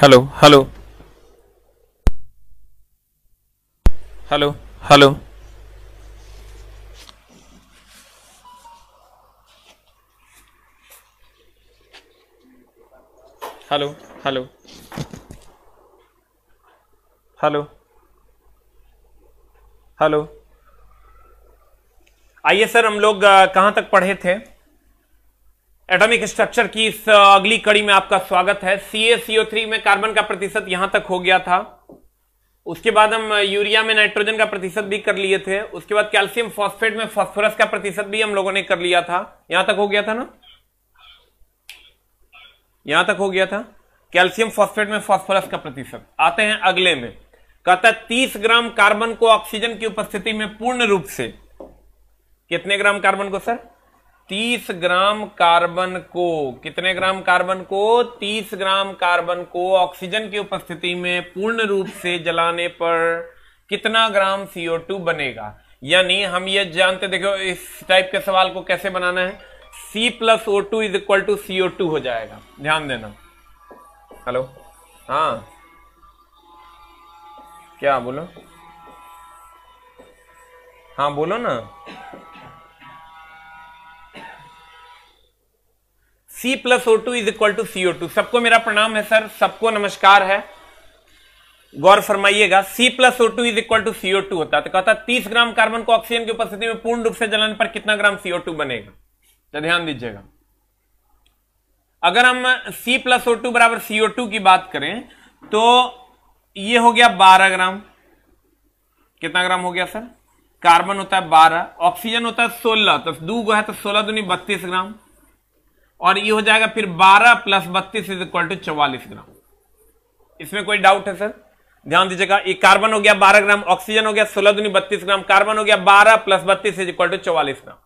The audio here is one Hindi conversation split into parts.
Hello hello hello hello hello hello hello hello आइए सर हम लोग कहाँ तक पढ़े थे एटॉमिक स्ट्रक्चर की इस अगली कड़ी में आपका स्वागत है CaCO3 में कार्बन का प्रतिशत यहां तक हो गया था उसके बाद हम यूरिया में नाइट्रोजन का प्रतिशत भी कर लिए थे उसके बाद कैल्शियम फॉस्फेट में फॉस्फोरस का प्रतिशत भी हम लोगों ने कर लिया था यहां तक हो गया था ना यहां तक हो गया था कैल्शियम फॉस्फेट में फॉस्फोरस का प्रतिशत आते हैं अगले में कहता है तीस ग्राम कार्बन को ऑक्सीजन की उपस्थिति में पूर्ण रूप से कितने ग्राम कार्बन को सर 30 ग्राम कार्बन को कितने ग्राम कार्बन को 30 ग्राम कार्बन को ऑक्सीजन की उपस्थिति में पूर्ण रूप से जलाने पर कितना ग्राम CO2 बनेगा यानी हम ये जानते देखो इस टाइप के सवाल को कैसे बनाना है C plus O two is equal to CO two हो जाएगा ध्यान देना हेलो हाँ क्या बोलो हाँ बोलो ना C plus O two is equal to C O two सबको मेरा प्रणाम है सर सबको नमस्कार है गौर फरमाइएगा C plus O two is equal to CO two होता तो कहता तीस ग्राम कार्बन को ऑक्सीजन की उपस्थिति में पूर्ण रूप से जलाने पर कितना ग्राम सीओ टू बनेगा तो ध्यान दीजिएगा अगर हम सी प्लस ओ टू बराबर सीओ टू की बात करें तो ये हो गया बारह ग्राम कितना ग्राम हो गया सर कार्बन होता है बारह ऑक्सीजन होता है सोलह तो दू गो है तो सोलह दूनी बत्तीस ग्राम और ये हो जाएगा फिर 12 प्लस बत्तीस इज इक्वल टू चौवालीस ग्राम इसमें कोई डाउट है सर ध्यान दीजिएगा ये कार्बन हो गया 12 ग्राम ऑक्सीजन हो गया सोलह दुनी बत्तीस ग्राम कार्बन हो गया 12 प्लस बत्तीस इज इक्वल टू चौवालीस ग्राम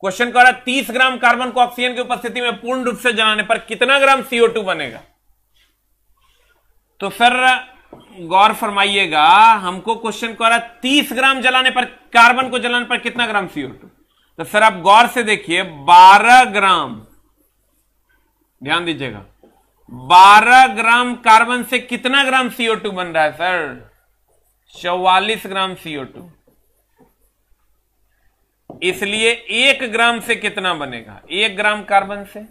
क्वेश्चन कह रहा है तीस ग्राम कार्बन को ऑक्सीजन की उपस्थिति में पूर्ण रूप से जलाने पर कितना ग्राम सीओ टू बनेगा तो सर गौर फरमाइएगा हमको क्वेश्चन कह रहा है तीस ग्राम जलाने पर कार्बन को जलाने पर कितना ग्राम सीओ टू तो सर आप गौर से देखिए बारह ग्राम ध्यान दीजिएगा 12 ग्राम कार्बन से कितना ग्राम सीओ टू बन रहा है सर चौवालीस ग्राम सीओ टू इसलिए एक ग्राम से कितना बनेगा एक ग्राम कार्बन से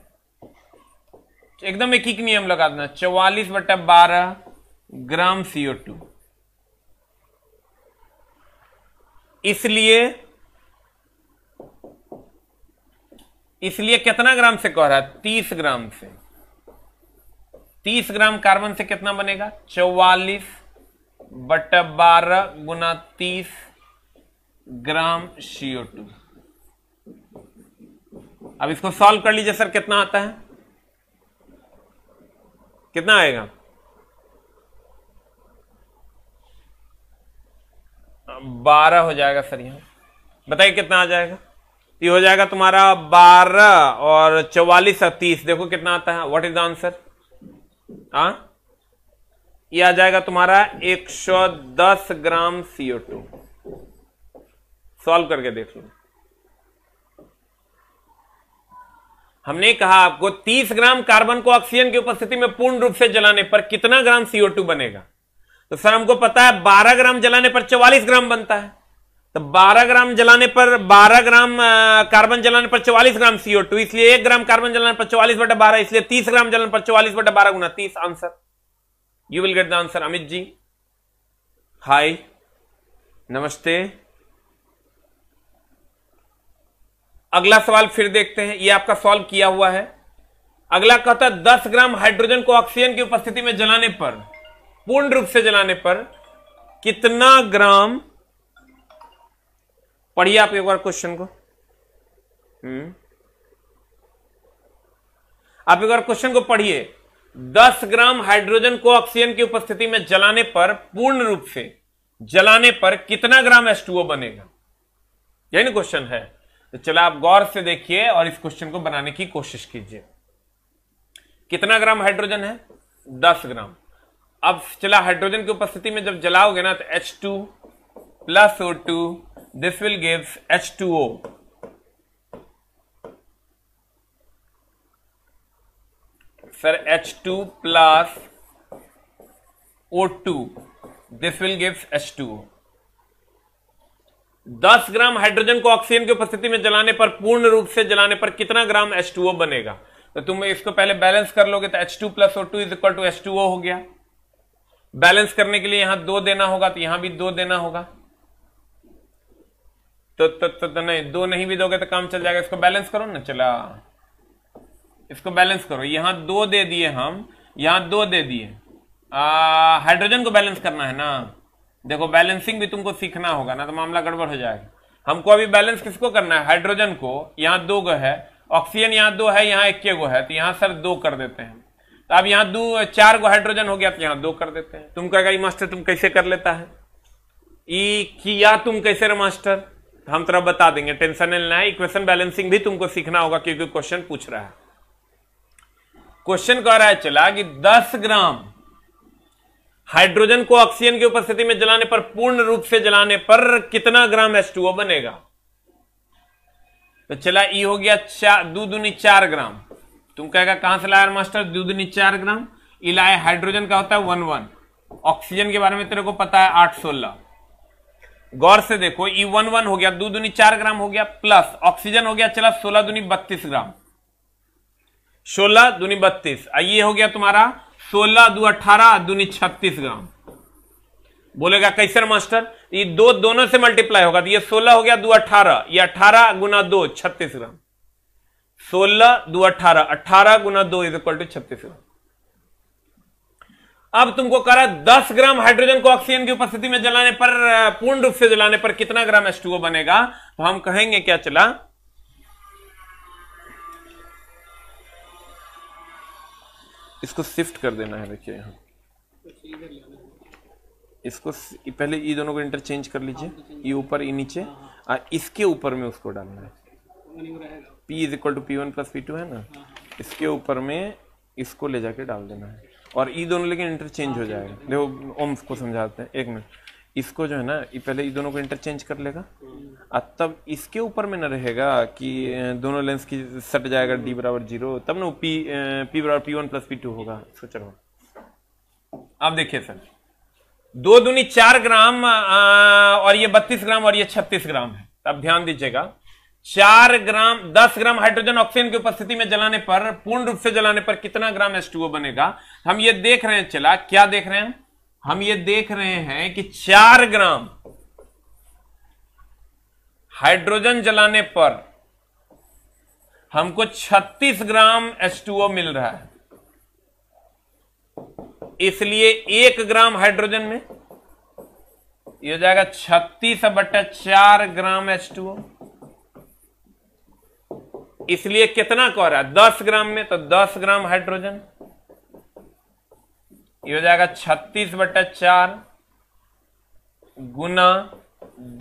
एकदम एक ही नियम लगा देना चौवालीस बटा बारह ग्राम सीओ टू इसलिए इसलिए कितना ग्राम से कह रहा है तीस ग्राम से तीस ग्राम कार्बन से कितना बनेगा चौवालीस बट बारह गुना तीस ग्राम सीओ टू अब इसको सॉल्व कर लीजिए सर कितना आता है कितना आएगा बारह हो जाएगा सर यहां बताइए कितना आ जाएगा ये हो जाएगा तुम्हारा बारह और चौवालीस और तीस देखो कितना आता है व्हाट इज द आंसर हाँ ये आ जाएगा तुम्हारा 110 ग्राम सीओ टू सॉल्व करके देख लो हमने कहा आपको 30 ग्राम कार्बन को ऑक्सीजन की उपस्थिति में पूर्ण रूप से जलाने पर कितना ग्राम सीओ टू बनेगा तो सर हमको पता है 12 ग्राम जलाने पर 44 ग्राम बनता है तो 12 ग्राम जलाने पर 12 ग्राम कार्बन जलाने पर 44 ग्राम सीओ टू इसलिए एक ग्राम कार्बन जलाने पर चौवालीस बटा बारह इसलिए 30 ग्राम जलाने पर चौवालीस बटा बारह गुना तीस answer you will get the answer Amit ji hi नमस्ते अगला सवाल फिर देखते हैं ये आपका सॉल्व किया हुआ है अगला कहता है दस ग्राम हाइड्रोजन को ऑक्सीजन की उपस्थिति में जलाने पर पूर्ण रूप से जलाने पर कितना ग्राम पढ़िए आप एक बार क्वेश्चन को हम्म आप एक बार क्वेश्चन को पढ़िए 10 ग्राम हाइड्रोजन को ऑक्सीजन की उपस्थिति में जलाने पर पूर्ण रूप से जलाने पर कितना ग्राम एस बनेगा यही ना क्वेश्चन है तो चला आप गौर से देखिए और इस क्वेश्चन को बनाने की कोशिश कीजिए कितना ग्राम हाइड्रोजन है 10 ग्राम अब चला हाइड्रोजन की उपस्थिति में जब जलाओगे ना तो H2 two plus O two this will give H2O. Sir, H2 plus O2, this will give H2O. 10 gram hydrogen को ऑक्सीजन की उपस्थिति में जलाने पर पूर्ण रूप से जलाने पर कितना ग्राम H2O बनेगा तो तुम इसको पहले बैलेंस कर लोगे तो H2 plus O two is equal to H हो गया बैलेंस करने के लिए यहां दो देना होगा तो यहां भी दो देना होगा तो तो, तो, तो नहीं दो नहीं भी दोगे तो काम चल जाएगा इसको बैलेंस करो ना चला इसको बैलेंस करो यहां दो दे दिए हम यहां दो दे दिए हाइड्रोजन को बैलेंस करना है ना देखो बैलेंसिंग भी तुमको सीखना होगा ना तो मामला गड़बड़ हो जाएगा हमको अभी बैलेंस किसको करना है हाइड्रोजन को यहाँ दो गो है ऑक्सीजन यहाँ दो है यहाँ इक्के गो है तो यहाँ सर दो कर देते हैं तो अब यहाँ दो चार गो हाइड्रोजन हो गया तो यहाँ दो कर देते हैं तुम कहेगा मास्टर तुम कैसे कर लेता है ई किया तुम कैसे रे मास्टर हम तरफ बता देंगे टेंशन लेना है इक्वेशन बैलेंसिंग भी तुमको सीखना होगा क्योंकि क्वेश्चन पूछ रहा है क्वेश्चन कह रहा है चला कि 10 ग्राम हाइड्रोजन को ऑक्सीजन की उपस्थिति में जलाने पर पूर्ण रूप से जलाने पर कितना ग्राम एस बनेगा तो चला ई e हो गया चार दूनी चार ग्राम तुम कहेगा कहां से लाया मास्टर दू दूनी चार ग्राम इलाए e हाइड्रोजन का होता है वन वन ऑक्सीजन के बारे में तेरे को पता है आठ सोलह गौर से देखो ई वन वन हो गया दो दुनी चार ग्राम हो गया प्लस ऑक्सीजन हो गया चला सोलह दुनी बत्तीस ग्राम सोलह दुनी बत्तीस ये हो गया तुम्हारा सोलह दू अठारह दुनी छत्तीस ग्राम बोलेगा कैसे मास्टर ये दो दोनों से मल्टीप्लाई होगा तो ये सोलह हो गया दो अठारह ये अठारह गुना दो छत्तीस ग्राम सोलह दो अठारह अठारह गुना दो इज इक्वल टू छत्तीस ग्राम अब तुमको है दस ग्राम हाइड्रोजन को ऑक्सीजन की उपस्थिति में जलाने पर पूर्ण रूप से जलाने पर कितना ग्राम एस बनेगा तो हम कहेंगे क्या चला इसको शिफ्ट कर देना है देखिए यहां इसको पहले ये दोनों को इंटरचेंज कर लीजिए ये ऊपर ये नीचे और इसके ऊपर में उसको डालना है P is equal to P one plus P two है ना हाँ। इसके ऊपर में इसको ले जाके डाल देना है और ई दोनों लेकिन इंटरचेंज हो हाँ, जाएगा देखो ओम को समझाते हैं एक मिनट इसको जो है ना ये पहले ये दोनों को इंटरचेंज कर लेगा हम्म। अब तब इसके ऊपर में ना रहेगा कि दोनों लेंस की सट जाएगा डी हम्म। बराबर जीरो तब ना पी पी बराबर P one plus P two होगा सोच रहा आप देखिए सर दो दूनी चार ग्राम और ये बत्तीस ग्राम और ये छत्तीस ग्राम है अब ध्यान दीजिएगा चार ग्राम दस ग्राम हाइड्रोजन ऑक्सीजन की उपस्थिति में जलाने पर पूर्ण रूप से जलाने पर कितना ग्राम एस बनेगा हम ये देख रहे हैं चला क्या देख रहे हैं हम ये देख रहे हैं कि चार ग्राम हाइड्रोजन जलाने पर हमको 36 ग्राम H2O मिल रहा है इसलिए एक ग्राम हाइड्रोजन में यह हो जाएगा 36 बटा चार ग्राम H2O इसलिए कितना कह रहा है दस ग्राम में तो दस ग्राम हाइड्रोजन ये हो जाएगा छत्तीस बटा चार गुना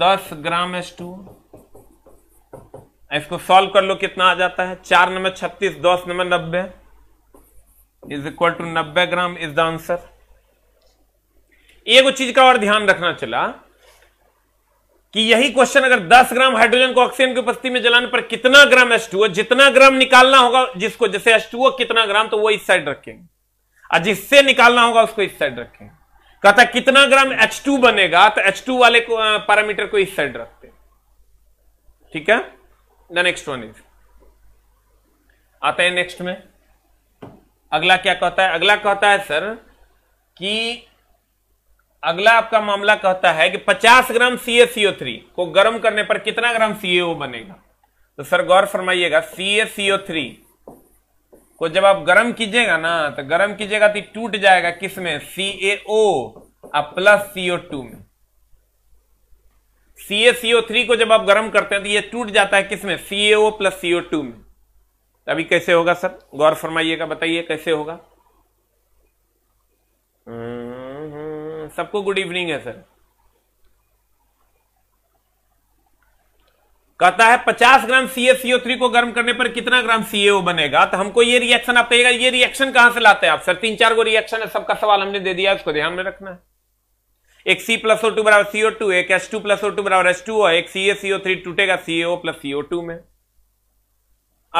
दस ग्राम एस टू इसको सॉल्व कर लो कितना आ जाता है चार नंबर छत्तीस दस नंबर नब्बे इज इक्वल टू नब्बे ग्राम इज द आंसर एक चीज का और ध्यान रखना चला कि यही क्वेश्चन अगर 10 ग्राम हाइड्रोजन को ऑक्सीजन की उपस्थिति में जलाने पर कितना ग्राम H2O जितना ग्राम निकालना होगा जिसको जैसे H2O कितना ग्राम तो वो इस साइड रखेंगे और जिससे निकालना होगा उसको इस साइड रखेंगे कहता है कितना ग्राम H2 बनेगा तो H2 वाले को पैरामीटर को इस साइड रखते ठीक है द नेक्स्ट वन इज आते हैं नेक्स्ट में अगला क्या कहता है अगला कहता है सर कि अगला आपका मामला कहता है कि 50 ग्राम CaCO3 को गर्म करने पर कितना ग्राम CaO बनेगा तो सर गौर फरमाइएगा CaCO3 को जब आप गर्म कीजिएगा ना तो गर्म कीजिएगा तो टूट जाएगा किसमें CaO और प्लस CO2 में CaCO3 को जब आप गर्म करते हैं तो ये टूट जाता है किसमें CaO प्लस CO2 में अभी कैसे होगा सर गौर फरमाइएगा बताइए कैसे होगा सबको गुड इवनिंग है सर कहता है 50 ग्राम सीएससीओ को गर्म करने पर कितना ग्राम सीएओ बनेगा तो हमको ये रिएक्शन आप कहेगा ये रिएक्शन कहां से लाते हैं आप सर तीन चार गो रिएक्शन है सबका सवाल हमने दे दिया उसको ध्यान में रखना है एक सी प्लस ओ टू बराबर सीओ टू एक S two plus O two बराबर एस टू और एक सीए सीओ थ्री टूटेगा सीएओ प्लस सीओ टू में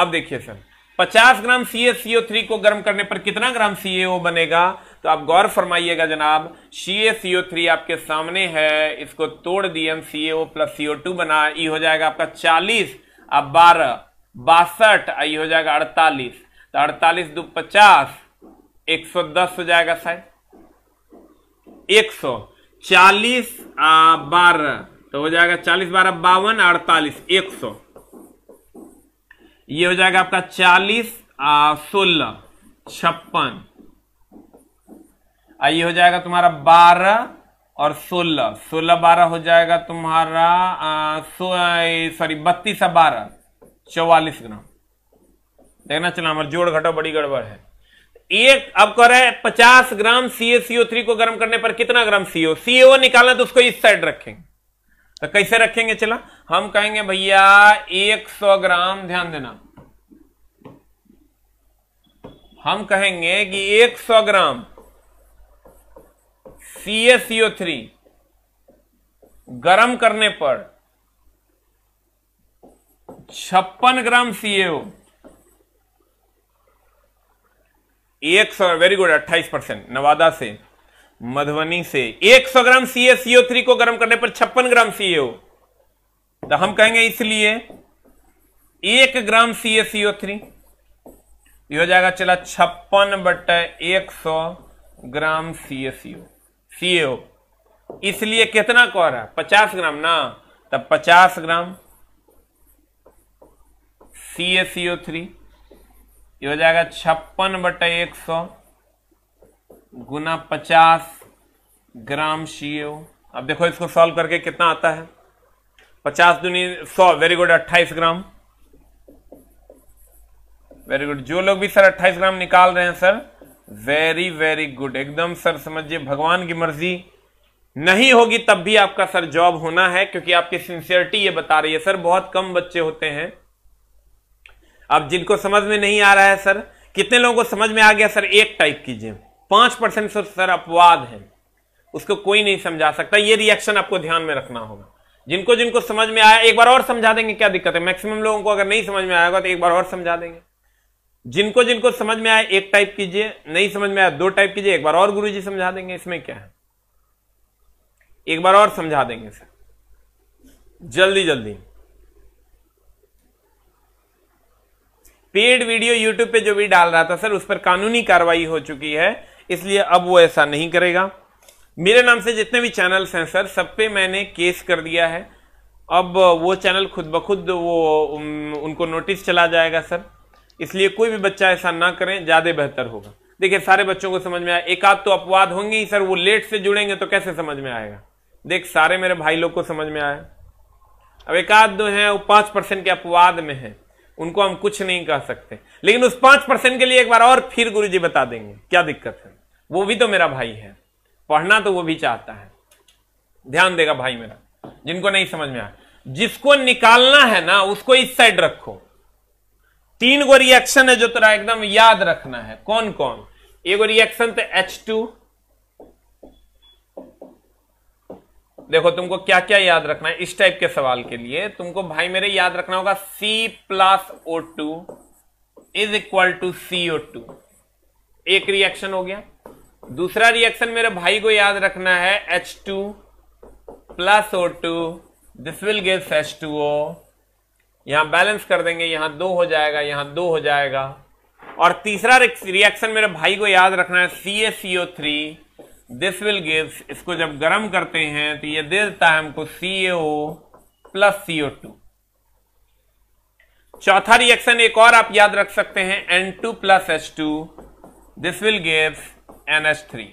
अब देखिए sir 50 gram CA CO three को गर्म करने पर कितना ग्राम सीएओ बनेगा तो आप गौर फरमाइएगा जनाब सी ए सी ओ थ्री आपके सामने है इसको तोड़ दिए हम सी O plus C O to बना ई हो जाएगा आपका चालीस अब बारह बासठ आई हो जाएगा अड़तालीस तो अड़तालीस दो पचास एक सौ दस हो जाएगा शायद एक सौ चालीस बारह तो हो जाएगा चालीस बारह बावन अड़तालीस एक सौ ये हो जाएगा आपका चालीस सोलह छप्पन आई हो जाएगा तुम्हारा बारह और सोलह सोलह बारह हो जाएगा तुम्हारा सॉरी बत्तीस और बारह चौवालीस ग्राम देखना चला हमारा जोड़ घटो बड़ी गड़बड़ है एक अब कह रहे हैं पचास ग्राम सीओ थ्री को गर्म करने पर कितना ग्राम सीओ सीओ निकालना तो उसको इस साइड रखेंगे तो कैसे रखेंगे चला हम कहेंगे भैया एक सौ ग्राम ध्यान देना हम कहेंगे कि एक सौ gram C S CO three गर्म करने पर छप्पन ग्राम सीएओ एक सौ वेरी गुड अट्ठाईस परसेंट नवादा से मधुबनी से एक सौ ग्राम सीओ थ्री को गर्म करने पर छप्पन ग्राम सीएओ तो हम कहेंगे इसलिए एक ग्राम सीओ थ्री ये हो जाएगा चला छप्पन बट्टा एक सौ ग्राम सीओ सीओ इसलिए कितना कह रहा है पचास ग्राम ना तब पचास ग्राम सी ए सीओ थ्री ये हो जाएगा छप्पन बटा एक सौ गुना पचास ग्राम सीओ अब देखो इसको सॉल्व करके कितना आता है पचास दुनी सौ वेरी गुड अट्ठाईस ग्राम वेरी गुड जो लोग भी सर अट्ठाईस ग्राम निकाल रहे हैं सर वेरी वेरी गुड एकदम सर समझिए भगवान की मर्जी नहीं होगी तब भी आपका सर जॉब होना है क्योंकि आपकी सिंसियरिटी ये बता रही है सर बहुत कम बच्चे होते हैं अब जिनको समझ में नहीं आ रहा है सर कितने लोगों को समझ में आ गया सर एक टाइप कीजिए पांच परसेंट सर अपवाद है उसको कोई नहीं समझा सकता ये रिएक्शन आपको ध्यान में रखना होगा जिनको जिनको समझ में आया एक बार और समझा देंगे क्या दिक्कत है मैक्सिमम लोगों को अगर नहीं समझ में आएगा तो एक बार और समझा देंगे जिनको जिनको समझ में आए एक टाइप कीजिए नहीं समझ में आया दो टाइप कीजिए एक बार और गुरु जी समझा देंगे इसमें क्या है एक बार और समझा देंगे इसे जल्दी जल्दी पेड वीडियो यूट्यूब पे जो भी डाल रहा था सर उस पर कानूनी कार्रवाई हो चुकी है इसलिए अब वो ऐसा नहीं करेगा मेरे नाम से जितने भी चैनल्स हैं सर सब पे मैंने केस कर दिया है अब वो चैनल खुद ब खुद वो उनको नोटिस चला जाएगा सर इसलिए कोई भी बच्चा ऐसा ना करें ज़्यादा बेहतर होगा देखिए सारे बच्चों को समझ में आया एक आध तो अपवाद होंगे ही सर वो लेट से जुड़ेंगे तो कैसे समझ में आएगा देख सारे मेरे भाई लोग को समझ में आया अब एक आध दो है वो पांच परसेंट के अपवाद में है उनको हम कुछ नहीं कह सकते लेकिन उस पांच परसेंट के लिए एक बार और फिर गुरु जी बता देंगे क्या दिक्कत है वो भी तो मेरा भाई है पढ़ना तो वो भी चाहता है ध्यान देगा भाई मेरा जिनको नहीं समझ में आया जिसको निकालना है ना उसको इस साइड रखो तीन गो रिएक्शन है जो तुरा एकदम याद रखना है कौन कौन एगो रिएक्शन तो एच टू देखो तुमको क्या क्या याद रखना है इस टाइप के सवाल के लिए तुमको भाई मेरे याद रखना होगा C plus O two is equal to C O two एक रिएक्शन हो गया दूसरा रिएक्शन मेरे भाई को याद रखना है H2 two plus O two this will give H two O यहां बैलेंस कर देंगे यहां दो हो जाएगा यहां दो हो जाएगा और तीसरा रिएक्शन मेरे भाई को याद रखना है C S CO three this will give इसको जब गर्म करते हैं तो ये दे देता है हमको C O plus CO two चौथा रिएक्शन एक और आप याद रख सकते हैं N two plus H two this will give N H three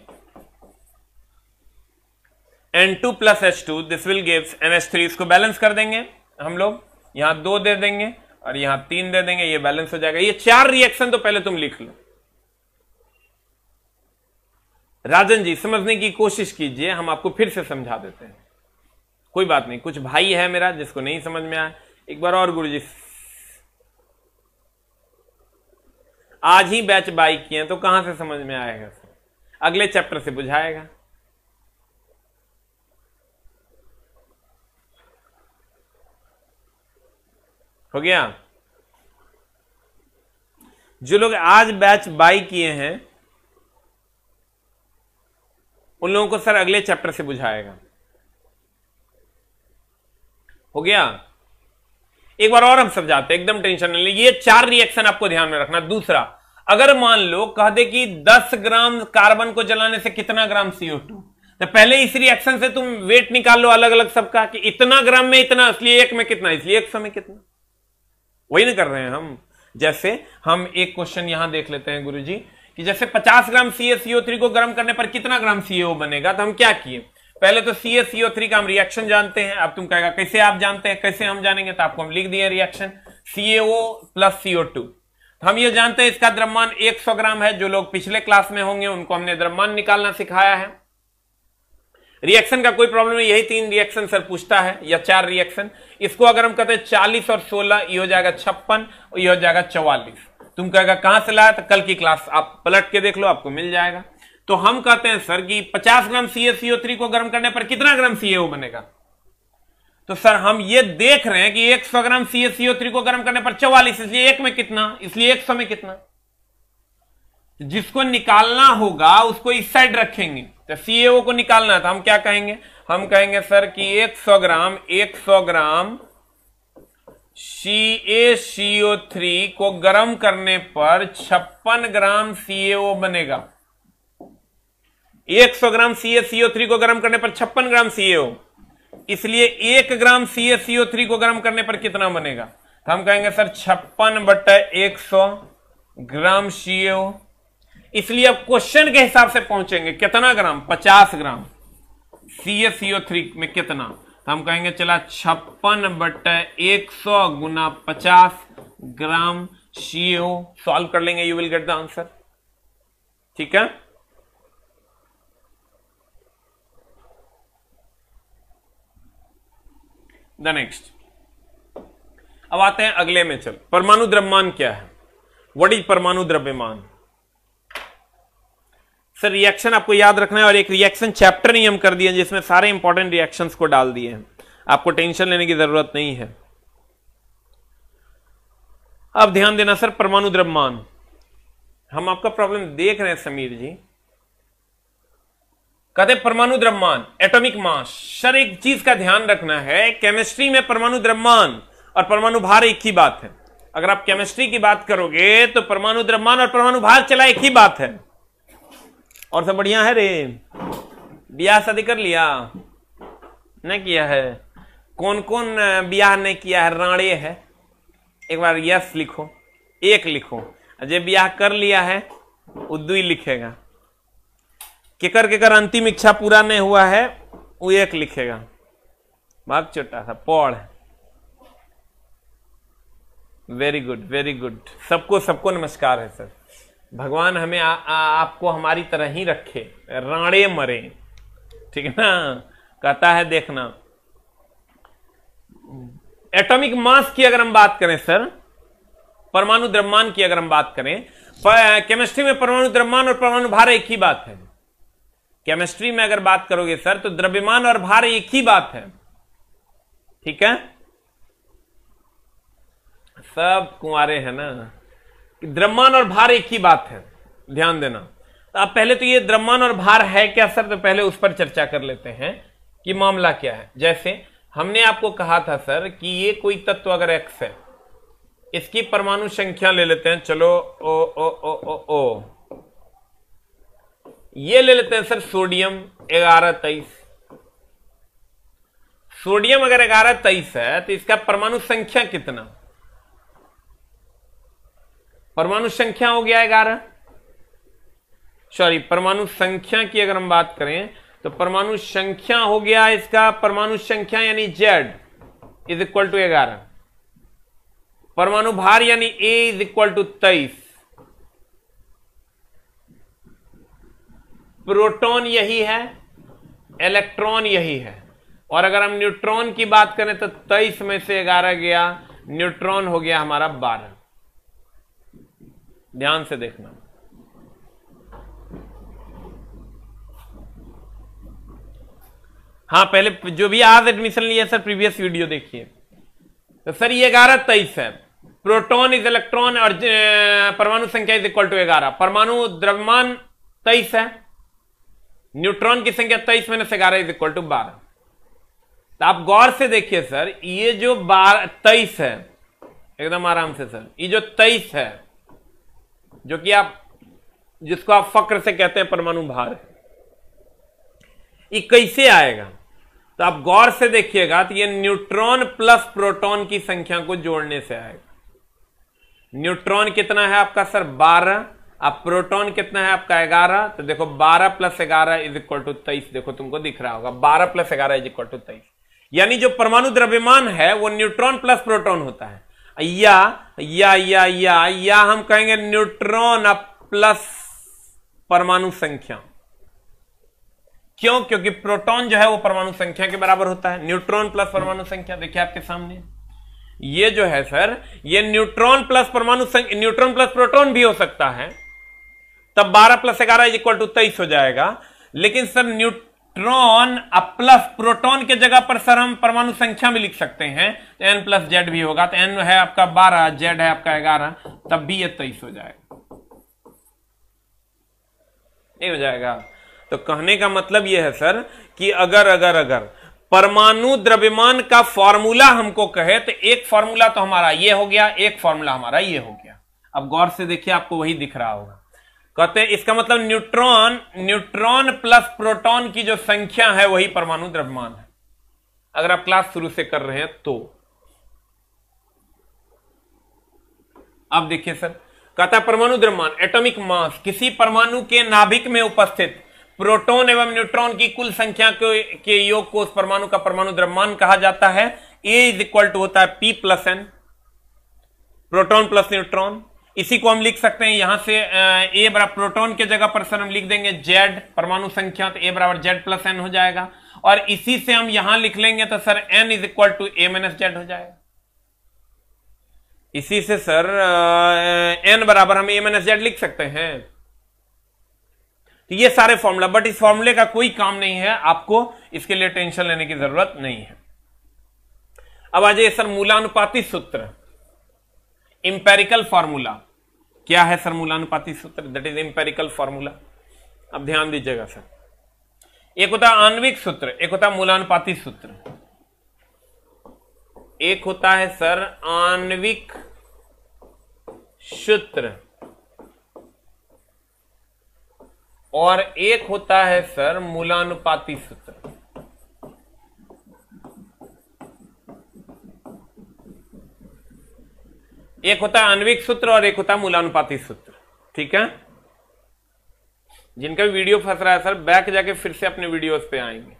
N two plus H two this will give N H three इसको बैलेंस कर देंगे हम लोग यहां दो दे देंगे और यहां तीन दे देंगे ये बैलेंस हो जाएगा ये चार रिएक्शन तो पहले तुम लिख लो राजन जी समझने की कोशिश कीजिए हम आपको फिर से समझा देते हैं कोई बात नहीं कुछ भाई है मेरा जिसको नहीं समझ में आया एक बार और गुरु जी आज ही बैच बाई किए तो कहां से समझ में आएगा अगले चैप्टर से बुझाएगा हो गया जो लोग आज बैच बाई किए हैं उन लोगों को सर अगले चैप्टर से बुझाएगा हो गया एक बार और हम समझाते हैं एकदम टेंशन नहीं ये चार रिएक्शन आपको ध्यान में रखना दूसरा अगर मान लो कह दे कि 10 ग्राम कार्बन को जलाने से कितना ग्राम सीओ टू तो पहले इस रिएक्शन से तुम वेट निकाल लो अलग अलग सबका कि इतना ग्राम में इतना इसलिए एक में कितना इसलिए एक समय में कितना वही ना कर रहे हैं हम जैसे हम एक क्वेश्चन यहां देख लेते हैं गुरु जी कि जैसे 50 ग्राम CaCO3 को गर्म करने पर कितना ग्राम CO बनेगा तो हम क्या किए पहले तो CaCO3 का हम रिएक्शन जानते हैं अब तुम कहेगा कैसे आप जानते हैं कैसे हम जानेंगे तो आपको हम लिख दिए रिएक्शन CaO प्लस CO2 तो हम ये जानते हैं इसका द्रव्यमान 100 ग्राम है जो लोग पिछले क्लास में होंगे उनको हमने द्रव्यमान निकालना सिखाया है रिएक्शन का कोई प्रॉब्लम नहीं यही तीन रिएक्शन सर पूछता है या चार रिएक्शन इसको अगर हम कहते हैं चालीस और सोलह ये हो जाएगा छप्पन और ये हो जाएगा चौवालीस तुम कहेगा कहां से लाया तो कल की क्लास आप पलट के देख लो आपको मिल जाएगा तो हम कहते हैं सर कि 50 ग्राम सीएसईओ थ्री को गर्म करने पर कितना ग्राम सी बनेगा तो सर हम ये देख रहे हैं कि 100 ग्राम सीएसईओ थ्री को गर्म करने पर चौवालीस इसलिए एक में कितना इसलिए 100 में कितना जिसको निकालना होगा उसको इस साइड रखेंगे तो सीएओ को निकालना था तो हम क्या कहेंगे हम कहेंगे सर कि 100 ग्राम 100 ग्राम सी ए सीओ थ्री को गर्म करने पर छप्पन ग्राम सीएओ बनेगा 100 ग्राम सी ए सीओ थ्री को गर्म करने पर छप्पन ग्राम सीएओ इसलिए एक ग्राम सी ए सीओ थ्री को गर्म करने पर कितना बनेगा तो हम कहेंगे सर छप्पन बट्टा एक सौ ग्राम सीएओ इसलिए अब क्वेश्चन के हिसाब से पहुंचेंगे कितना ग्राम पचास ग्राम सी सीओ थ्री में कितना तो हम कहेंगे चला छप्पन बट एक सौ गुना पचास ग्राम सीओ सॉल्व कर लेंगे you will get the answer ठीक है द नेक्स्ट अब आते हैं अगले में चल परमाणु द्रव्यमान क्या है वट इज परमाणु द्रव्यमान सर रिएक्शन आपको याद रखना है और एक रिएक्शन चैप्टर ही हम कर दिए जिसमें सारे इंपॉर्टेंट रिएक्शंस को डाल दिए हैं आपको टेंशन लेने की जरूरत नहीं है अब ध्यान देना सर परमाणु द्रव्यमान हम आपका प्रॉब्लम देख रहे हैं समीर जी कहते परमाणु द्रव्यमान एटॉमिक मास सर एक चीज का ध्यान रखना है केमिस्ट्री में परमाणु द्रव्यमान और परमाणु भार एक ही बात है अगर आप केमिस्ट्री की बात करोगे तो परमाणु द्रव्यमान और परमाणु भार चला एक ही बात है और सब बढ़िया है रे ब्याह शादी कर लिया नहीं किया है कौन कौन ब्याह नहीं किया है राणे है एक बार यस लिखो एक लिखो जो ब्याह कर लिया है वो दुई लिखेगा केकर केकर अंतिम इच्छा पूरा नहीं हुआ है वो एक लिखेगा भाग छोटा सा पौड़ वेरी गुड वेरी गुड सबको सबको नमस्कार है सर भगवान हमें आ, आ, आपको हमारी तरह ही रखे राणे मरे ठीक है ना कहता है देखना एटॉमिक मास की अगर हम बात करें सर परमाणु द्रव्यमान की अगर हम बात करें केमिस्ट्री में परमाणु द्रव्यमान और परमाणु भार एक ही बात है केमिस्ट्री में अगर बात करोगे सर तो द्रव्यमान और भार एक ही बात है ठीक है सब कुंवारे हैं ना द्रव्यमान और भार एक ही बात है ध्यान देना तो आप पहले तो ये द्रव्यमान और भार है क्या सर तो पहले उस पर चर्चा कर लेते हैं कि मामला क्या है जैसे हमने आपको कहा था सर कि ये कोई तत्व अगर एक्स है इसकी परमाणु संख्या ले लेते हैं चलो ओ ओ ओ ओ ओ ये ले लेते हैं सर सोडियम ग्यारह तेईस सोडियम अगर ग्यारह तेईस है तो इसका परमाणु संख्या कितना परमाणु संख्या हो गया ग्यारह सॉरी परमाणु संख्या की अगर हम बात करें तो परमाणु संख्या हो गया इसका परमाणु संख्या यानी जेड इज इक्वल टू ग्यारह परमाणु भार यानी ए इज इक्वल टू तेईस प्रोटॉन यही है इलेक्ट्रॉन यही है और अगर हम न्यूट्रॉन की बात करें तो तेईस में से ग्यारह गया न्यूट्रॉन हो गया हमारा बारह ध्यान से देखना हाँ पहले जो भी आज एडमिशन लिया सर प्रीवियस वीडियो देखिए तो सर ये ग्यारह तेईस है प्रोटॉन इज इलेक्ट्रॉन और परमाणु संख्या इज इक्वल टू ग्यारह परमाणु द्रव्यमान तेईस है न्यूट्रॉन की संख्या तेईस माइनस ग्यारह इज इक्वल टू बारह तो आप गौर से देखिए सर ये जो बारह तेईस है एकदम आराम से सर ये जो तेईस है जो कि आप जिसको आप फक्र से कहते हैं परमाणु भार ये कैसे आएगा तो आप गौर से देखिएगा तो ये न्यूट्रॉन प्लस प्रोटॉन की संख्या को जोड़ने से आएगा न्यूट्रॉन कितना है आपका सर 12 अब प्रोटॉन कितना है आपका 11 तो देखो 12 प्लस ग्यारह इज इक्वल टू तेईस देखो तुमको दिख रहा होगा 12 प्लस ग्यारह इज इक्वल टू तेईस यानी जो परमाणु द्रव्यमान है वो न्यूट्रॉन प्लस प्रोटॉन होता है या या या या या हम कहेंगे न्यूट्रॉन अब प्लस परमाणु संख्या क्यों क्योंकि प्रोटॉन जो है वो परमाणु संख्या के बराबर होता है न्यूट्रॉन प्लस परमाणु संख्या देखिए आपके सामने ये जो है सर ये न्यूट्रॉन प्लस परमाणु संख्या न्यूट्रॉन प्लस प्रोटॉन भी हो सकता है तब 12 प्लस ग्यारह इक्वल टू तेईस हो जाएगा लेकिन सर न्यूट इलेक्ट्रॉन प्लस प्रोटॉन के जगह पर सर हम परमाणु संख्या भी लिख सकते हैं तो एन प्लस जेड भी होगा तो एन है आपका बारह जेड है आपका ग्यारह तब भी ये तेईस हो जाएगा ये हो जाएगा तो कहने का मतलब यह है सर कि अगर अगर अगर परमाणु द्रव्यमान का फॉर्मूला हमको कहे तो एक फॉर्मूला तो हमारा ये हो गया एक फॉर्मूला हमारा ये हो गया अब गौर से देखिए आपको वही दिख रहा होगा कहते हैं इसका मतलब न्यूट्रॉन न्यूट्रॉन प्लस प्रोटॉन की जो संख्या है वही परमाणु द्रव्यमान है अगर आप क्लास शुरू से कर रहे हैं तो अब देखिए सर कहता परमाणु द्रव्यमान एटॉमिक मास किसी परमाणु के नाभिक में उपस्थित प्रोटॉन एवं न्यूट्रॉन की कुल संख्या के, के योग को उस परमाणु का परमाणु द्रव्यमान कहा जाता है ए इज इक्वल टू होता है P plus N proton plus neutron इसी को हम लिख सकते हैं यहां से ए बराबर प्रोटोन के जगह पर सर हम लिख देंगे जेड परमाणु संख्या तो ए बराबर जेड प्लस एन हो जाएगा और इसी से हम यहां लिख लेंगे तो sir N is equal to A minus Z हो जाएगा इसी से सर एन बराबर हम ए माइनस जेड लिख सकते हैं तो ये सारे फॉर्मूला बट इस फॉर्मूले का कोई काम नहीं है आपको इसके लिए टेंशन लेने की जरूरत नहीं है अब आ जाइए सर मूलानुपाती सूत्र इंपेरिकल फॉर्मूला क्या है सर मूलानुपाती सूत्र दट इज इंपेरिकल फॉर्मूला अब ध्यान दीजिएगा सर एक होता आणविक सूत्र एक होता मूलानुपाती सूत्र एक होता है सर आणविक सूत्र और एक होता है सर मूलानुपाती सूत्र एक होता है आणविक सूत्र और एक होता है मूलानुपाती सूत्र ठीक है जिनका वीडियो फंस रहा है सर बैक जाके फिर से अपने वीडियोस पे आएंगे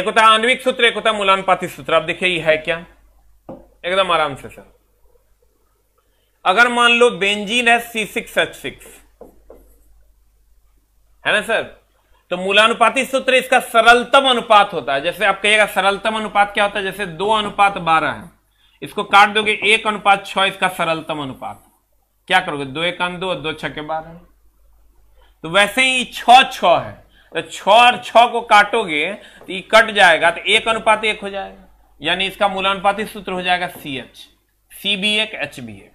एक होता है आणविक सूत्र एक होता है मूलानुपाती सूत्र आप देखिए ये है क्या एकदम आराम से सर अगर मान लो बेंजीन है सी सिक्स एच सिक्स है ना सर तो मूलानुपाती सूत्र इसका सरलतम अनुपात होता है जैसे आप कहिएगा सरलतम अनुपात क्या होता है जैसे दो अनुपात बारह है इसको काट दोगे एक अनुपात छ इसका सरलतम अनुपात क्या करोगे दो एक दो और दो छ के बारह तो वैसे ही छ छ है तो छ और छ को काटोगे तो ये कट जाएगा तो एक अनुपात एक हो जाएगा यानी इसका मूलानुपाती सूत्र हो जाएगा सी एच सी बी एक एच बी एक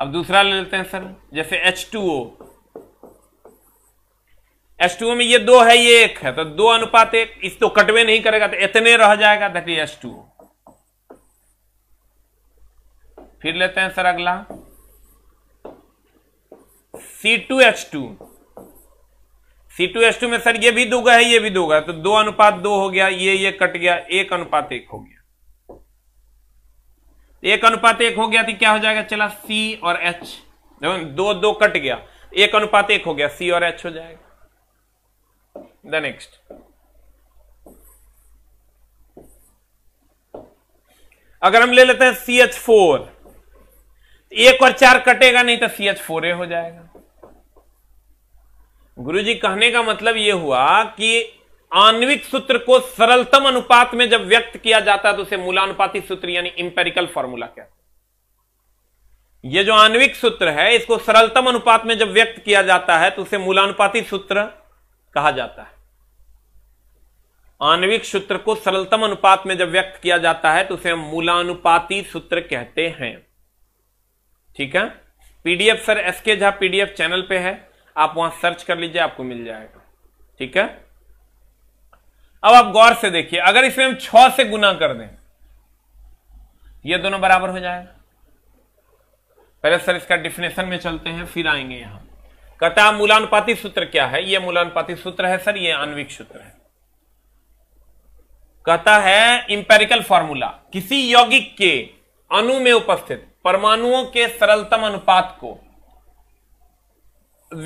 अब दूसरा ले लेते हैं सर जैसे H two O S two में ये दो है ये एक है तो दो अनुपात एक इस तो कटवे नहीं करेगा तो इतने रह जाएगा दट इज एस टू फिर लेते हैं सर अगला C two H two C two H two में सर ये भी दोगा है ये भी दोगा है तो दो अनुपात दो हो गया ये ये कट गया एक अनुपात एक हो गया एक अनुपात एक हो गया तो क्या हो जाएगा चला सी और एच दो दो कट गया एक अनुपात एक हो गया सी और एच हो जाएगा the next अगर हम ले लेते हैं सी एच फोर एक और चार कटेगा नहीं तो सी एच फोर ए हो जाएगा गुरुजी कहने का मतलब यह हुआ कि आणविक सूत्र को सरलतम अनुपात में जब व्यक्त किया जाता है तो उसे मूलानुपाती सूत्र यानी इंपेरिकल फॉर्मूला क्या यह जो आणविक सूत्र है इसको सरलतम अनुपात में जब व्यक्त किया जाता है तो उसे मूलानुपाती सूत्र कहा जाता है आणविक सूत्र को सरलतम अनुपात में जब व्यक्त किया जाता है तो उसे हम मूलानुपाती सूत्र कहते हैं ठीक है पीडीएफ सर एस के झा पीडीएफ चैनल पे है आप वहां सर्च कर लीजिए आपको मिल जाएगा ठीक है अब आप गौर से देखिए अगर इसमें हम छ से गुना कर दें ये दोनों बराबर हो जाएगा पहले सर इसका डिफिनेशन में चलते हैं फिर आएंगे यहां कथा मूलानुपाति सूत्र क्या है यह मूलानुपाती सूत्र है सर यह आणविक सूत्र है कहता है इंपेरिकल फॉर्मूला किसी यौगिक के अणु में उपस्थित परमाणुओं के सरलतम अनुपात को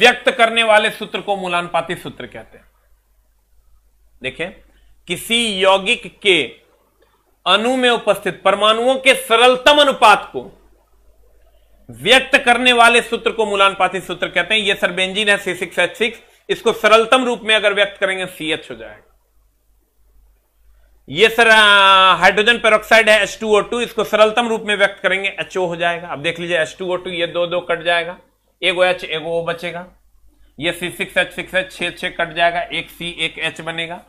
व्यक्त करने वाले सूत्र को मूलानुपाती सूत्र कहते हैं देखें किसी यौगिक के अणु में उपस्थित परमाणुओं के सरलतम अनुपात को व्यक्त करने वाले सूत्र को मूलान सूत्र कहते हैं यह सर है सी सिक्स एच सिक्स इसको सरलतम रूप में अगर व्यक्त करेंगे सी एच हो जाएगा ये सर हाइड्रोजन पेरोक्साइड है एच टू ओ टू इसको सरलतम रूप में व्यक्त करेंगे एच ओ हो जाएगा अब देख लीजिए एच टू ओ टू ये दो दो कट जाएगा एगो एच एक ओ बचेगा ये C six H six H छः कट जाएगा एक सी एक एच बनेगा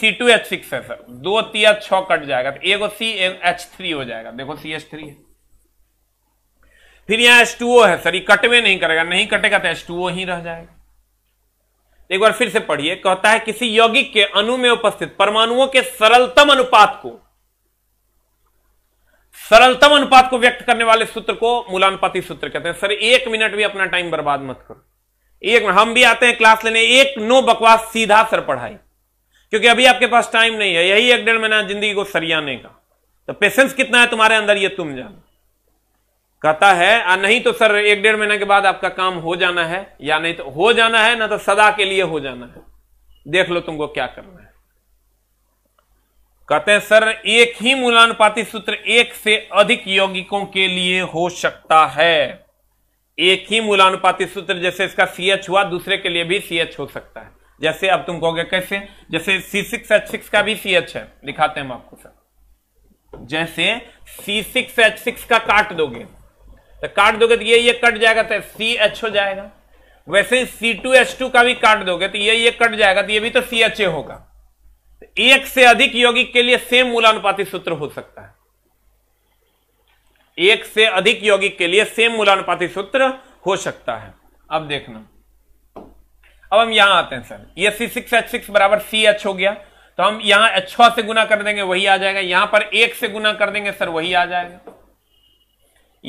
सी टू एच सिक्स है सर दो तीन छ कट जाएगा तो एगो सी एच थ्री हो जाएगा देखो सी एच थ्री है फिर यहां एस टू ओ है सर ये कटवे नहीं करेगा नहीं कटेगा तो एस टू ओ ही रह जाएगा एक बार फिर से पढ़िए कहता है किसी यौगिक के अनु में उपस्थित परमाणुओं के सरलतम अनुपात को सरलतम अनुपात को व्यक्त करने वाले सूत्र को मूलानुपाति सूत्र कहते हैं सर एक मिनट भी अपना टाइम बर्बाद मत करो एक हम भी आते हैं क्लास लेने एक नो बकवास सीधा सर पढ़ाई क्योंकि अभी आपके पास टाइम नहीं है यही एक डेढ़ महीना जिंदगी को सरियाने का तो पेशेंस कितना है तुम्हारे अंदर ये तुम जानो कहता है आ नहीं तो सर एक डेढ़ महीने के बाद आपका काम हो जाना है या नहीं तो हो जाना है ना तो सदा के लिए हो जाना है देख लो तुमको क्या करना है कहते हैं सर एक ही मूलानुपाती सूत्र एक से अधिक यौगिकों के लिए हो सकता है एक ही मूलानुपाती सूत्र जैसे इसका सी एच हुआ दूसरे के लिए भी सी एच हो सकता है जैसे अब तुम कहोगे कैसे जैसे सी सिक्स एच सिक्स का भी सी एच है दिखाते हैं हम आपको सर जैसे सी सिक्स एच सिक्स का काट दोगे तो काट दोगे तो ये ये कट जाएगा तो सी एच हो जाएगा वैसे ही सी टू एच टू का भी काट दोगे तो ये ये कट जाएगा तो ये भी तो सी एच ए होगा तो एक से अधिक यौगिक के लिए सेम मूलानुपाती सूत्र हो सकता है एक से अधिक यौगिक के लिए सेम मूलानुपाती सूत्र हो सकता है अब देखना अब हम यहां आते हैं सर ये सी सिक्स एच सिक्स बराबर सी एच हो गया तो हम यहां एच से गुना कर देंगे वही आ जाएगा यहां पर एक से गुना कर देंगे सर वही आ जाएगा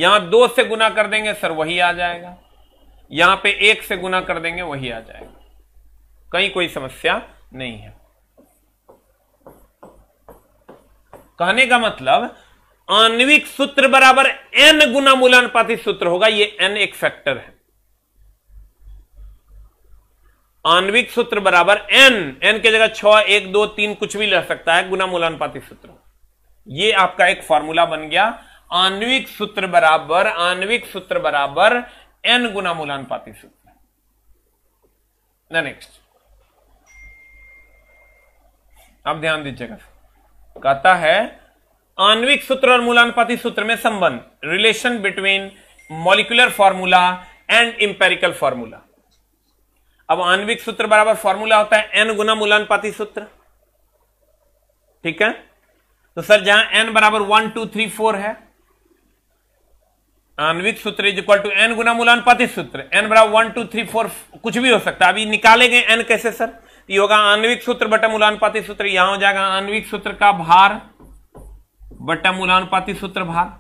यहां दो से गुना कर देंगे सर वही आ जाएगा यहां पे एक से गुना कर देंगे वही आ जाएगा कहीं कोई समस्या नहीं है कहने का मतलब आणविक सूत्र बराबर एन गुना मूलानुपाति सूत्र होगा ये एन एक फैक्टर है आणविक सूत्र बराबर एन एन के जगह छ एक दो तीन कुछ भी ले सकता है गुना मूलानुपाति सूत्र ये आपका एक फॉर्मूला बन गया आणविक सूत्र बराबर आणविक सूत्र बराबर एन गुना मूलानुपाती सूत्र नेक्स्ट अब ध्यान दीजिएगा कहता है आणविक सूत्र और मूलानुपाती सूत्र में संबंध relation between molecular formula and empirical formula अब आणविक सूत्र बराबर फॉर्मूला होता है एन गुना मूलानुपाती सूत्र ठीक है तो सर जहां एन बराबर वन टू थ्री फोर है आणविक सूत्र इज इक्वल टू एन गुना मूलानुपातिक सूत्र एन बराबर वन टू थ्री फोर कुछ भी हो सकता है अभी निकालेंगे एन कैसे सर ये होगा आणविक सूत्र बटा मूलानुपातिक सूत्र यहां हो जाएगा आणविक सूत्र का भार बटा मूलानुपातिक सूत्र भार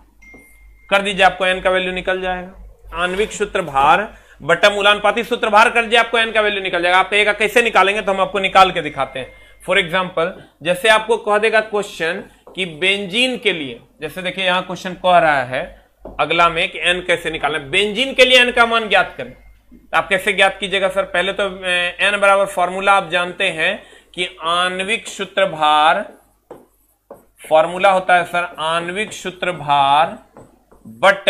कर दीजिए आपको एन का वैल्यू निकल जाएगा आणविक सूत्र भार बटा मूलानुपातिक सूत्र भार कर दीजिए आपको एन का वैल्यू निकल जाएगा आप कहेगा कैसे निकालेंगे तो हम आपको निकाल के दिखाते हैं फॉर एग्जाम्पल जैसे आपको कह देगा क्वेश्चन कि बेंजीन के लिए जैसे देखिए यहां क्वेश्चन कह रहा है अगला में कि एन कैसे निकालना बेंजीन के लिए एन का मान ज्ञात करें तो आप कैसे ज्ञात कीजिएगा सर पहले तो एन बराबर फॉर्मूला आप जानते हैं कि आणविक सूत्र भार फॉर्मूला होता है सर आणविक सूत्र भार बट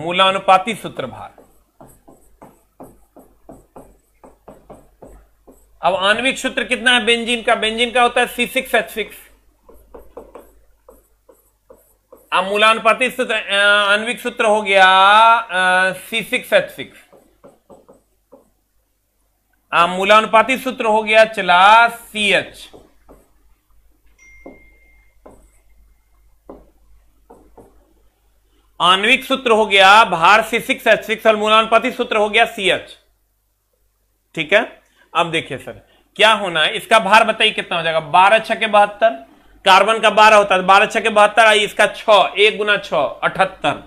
मूलानुपाती सूत्र भार अब आणविक सूत्र कितना है बेंजीन का बेंजीन का होता है सी सिक्स एच सिक्स अब मूलानुपातिक सूत्र आण्विक सूत्र हो गया सी सिक्स एच सिक्स अब मूलानुपातिक सूत्र हो गया चला सी एच आणविक सूत्र हो गया भार सी सिक्स एच सिक्स और मूलानुपातिक सूत्र हो गया सी एच ठीक है अब देखिए सर क्या होना है इसका भार बताइए कितना हो जाएगा बारह छके बहत्तर कार्बन का बारह होता है तो बारह छह के बहत्तर आई इसका छ एक गुना छ अठहत्तर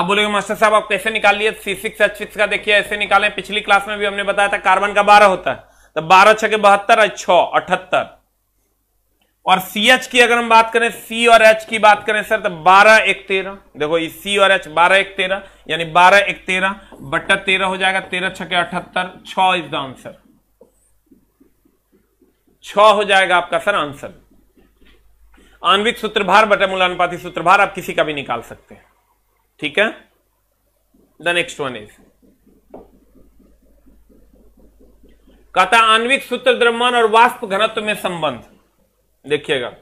आप बोलेगे मास्टर साहब आप कैसे निकाल लिए सी सिक्स एच सिक्स का देखिए ऐसे निकाले पिछली क्लास में भी हमने बताया था कार्बन का बारह होता है तो बारह छह के बहत्तर आई छ अठहत्तर और सी एच की अगर हम बात करें सी और एच की बात करें सर तो बारह एक तेरह देखो ये सी और एच बारह एक तेरह यानी बारह एक तेरह बट्टा तेरह हो जाएगा तेरह छके अठहत्तर छ इज द आंसर छ हो जाएगा आपका सर आंसर आणविक सूत्रभार बटे मूलानुपाती सूत्रभार आप किसी का भी निकाल सकते हैं ठीक है द नेक्स्ट वन इज कहता आणविक सूत्र द्रव्यमान और वाष्प घनत्व में संबंध देखिएगा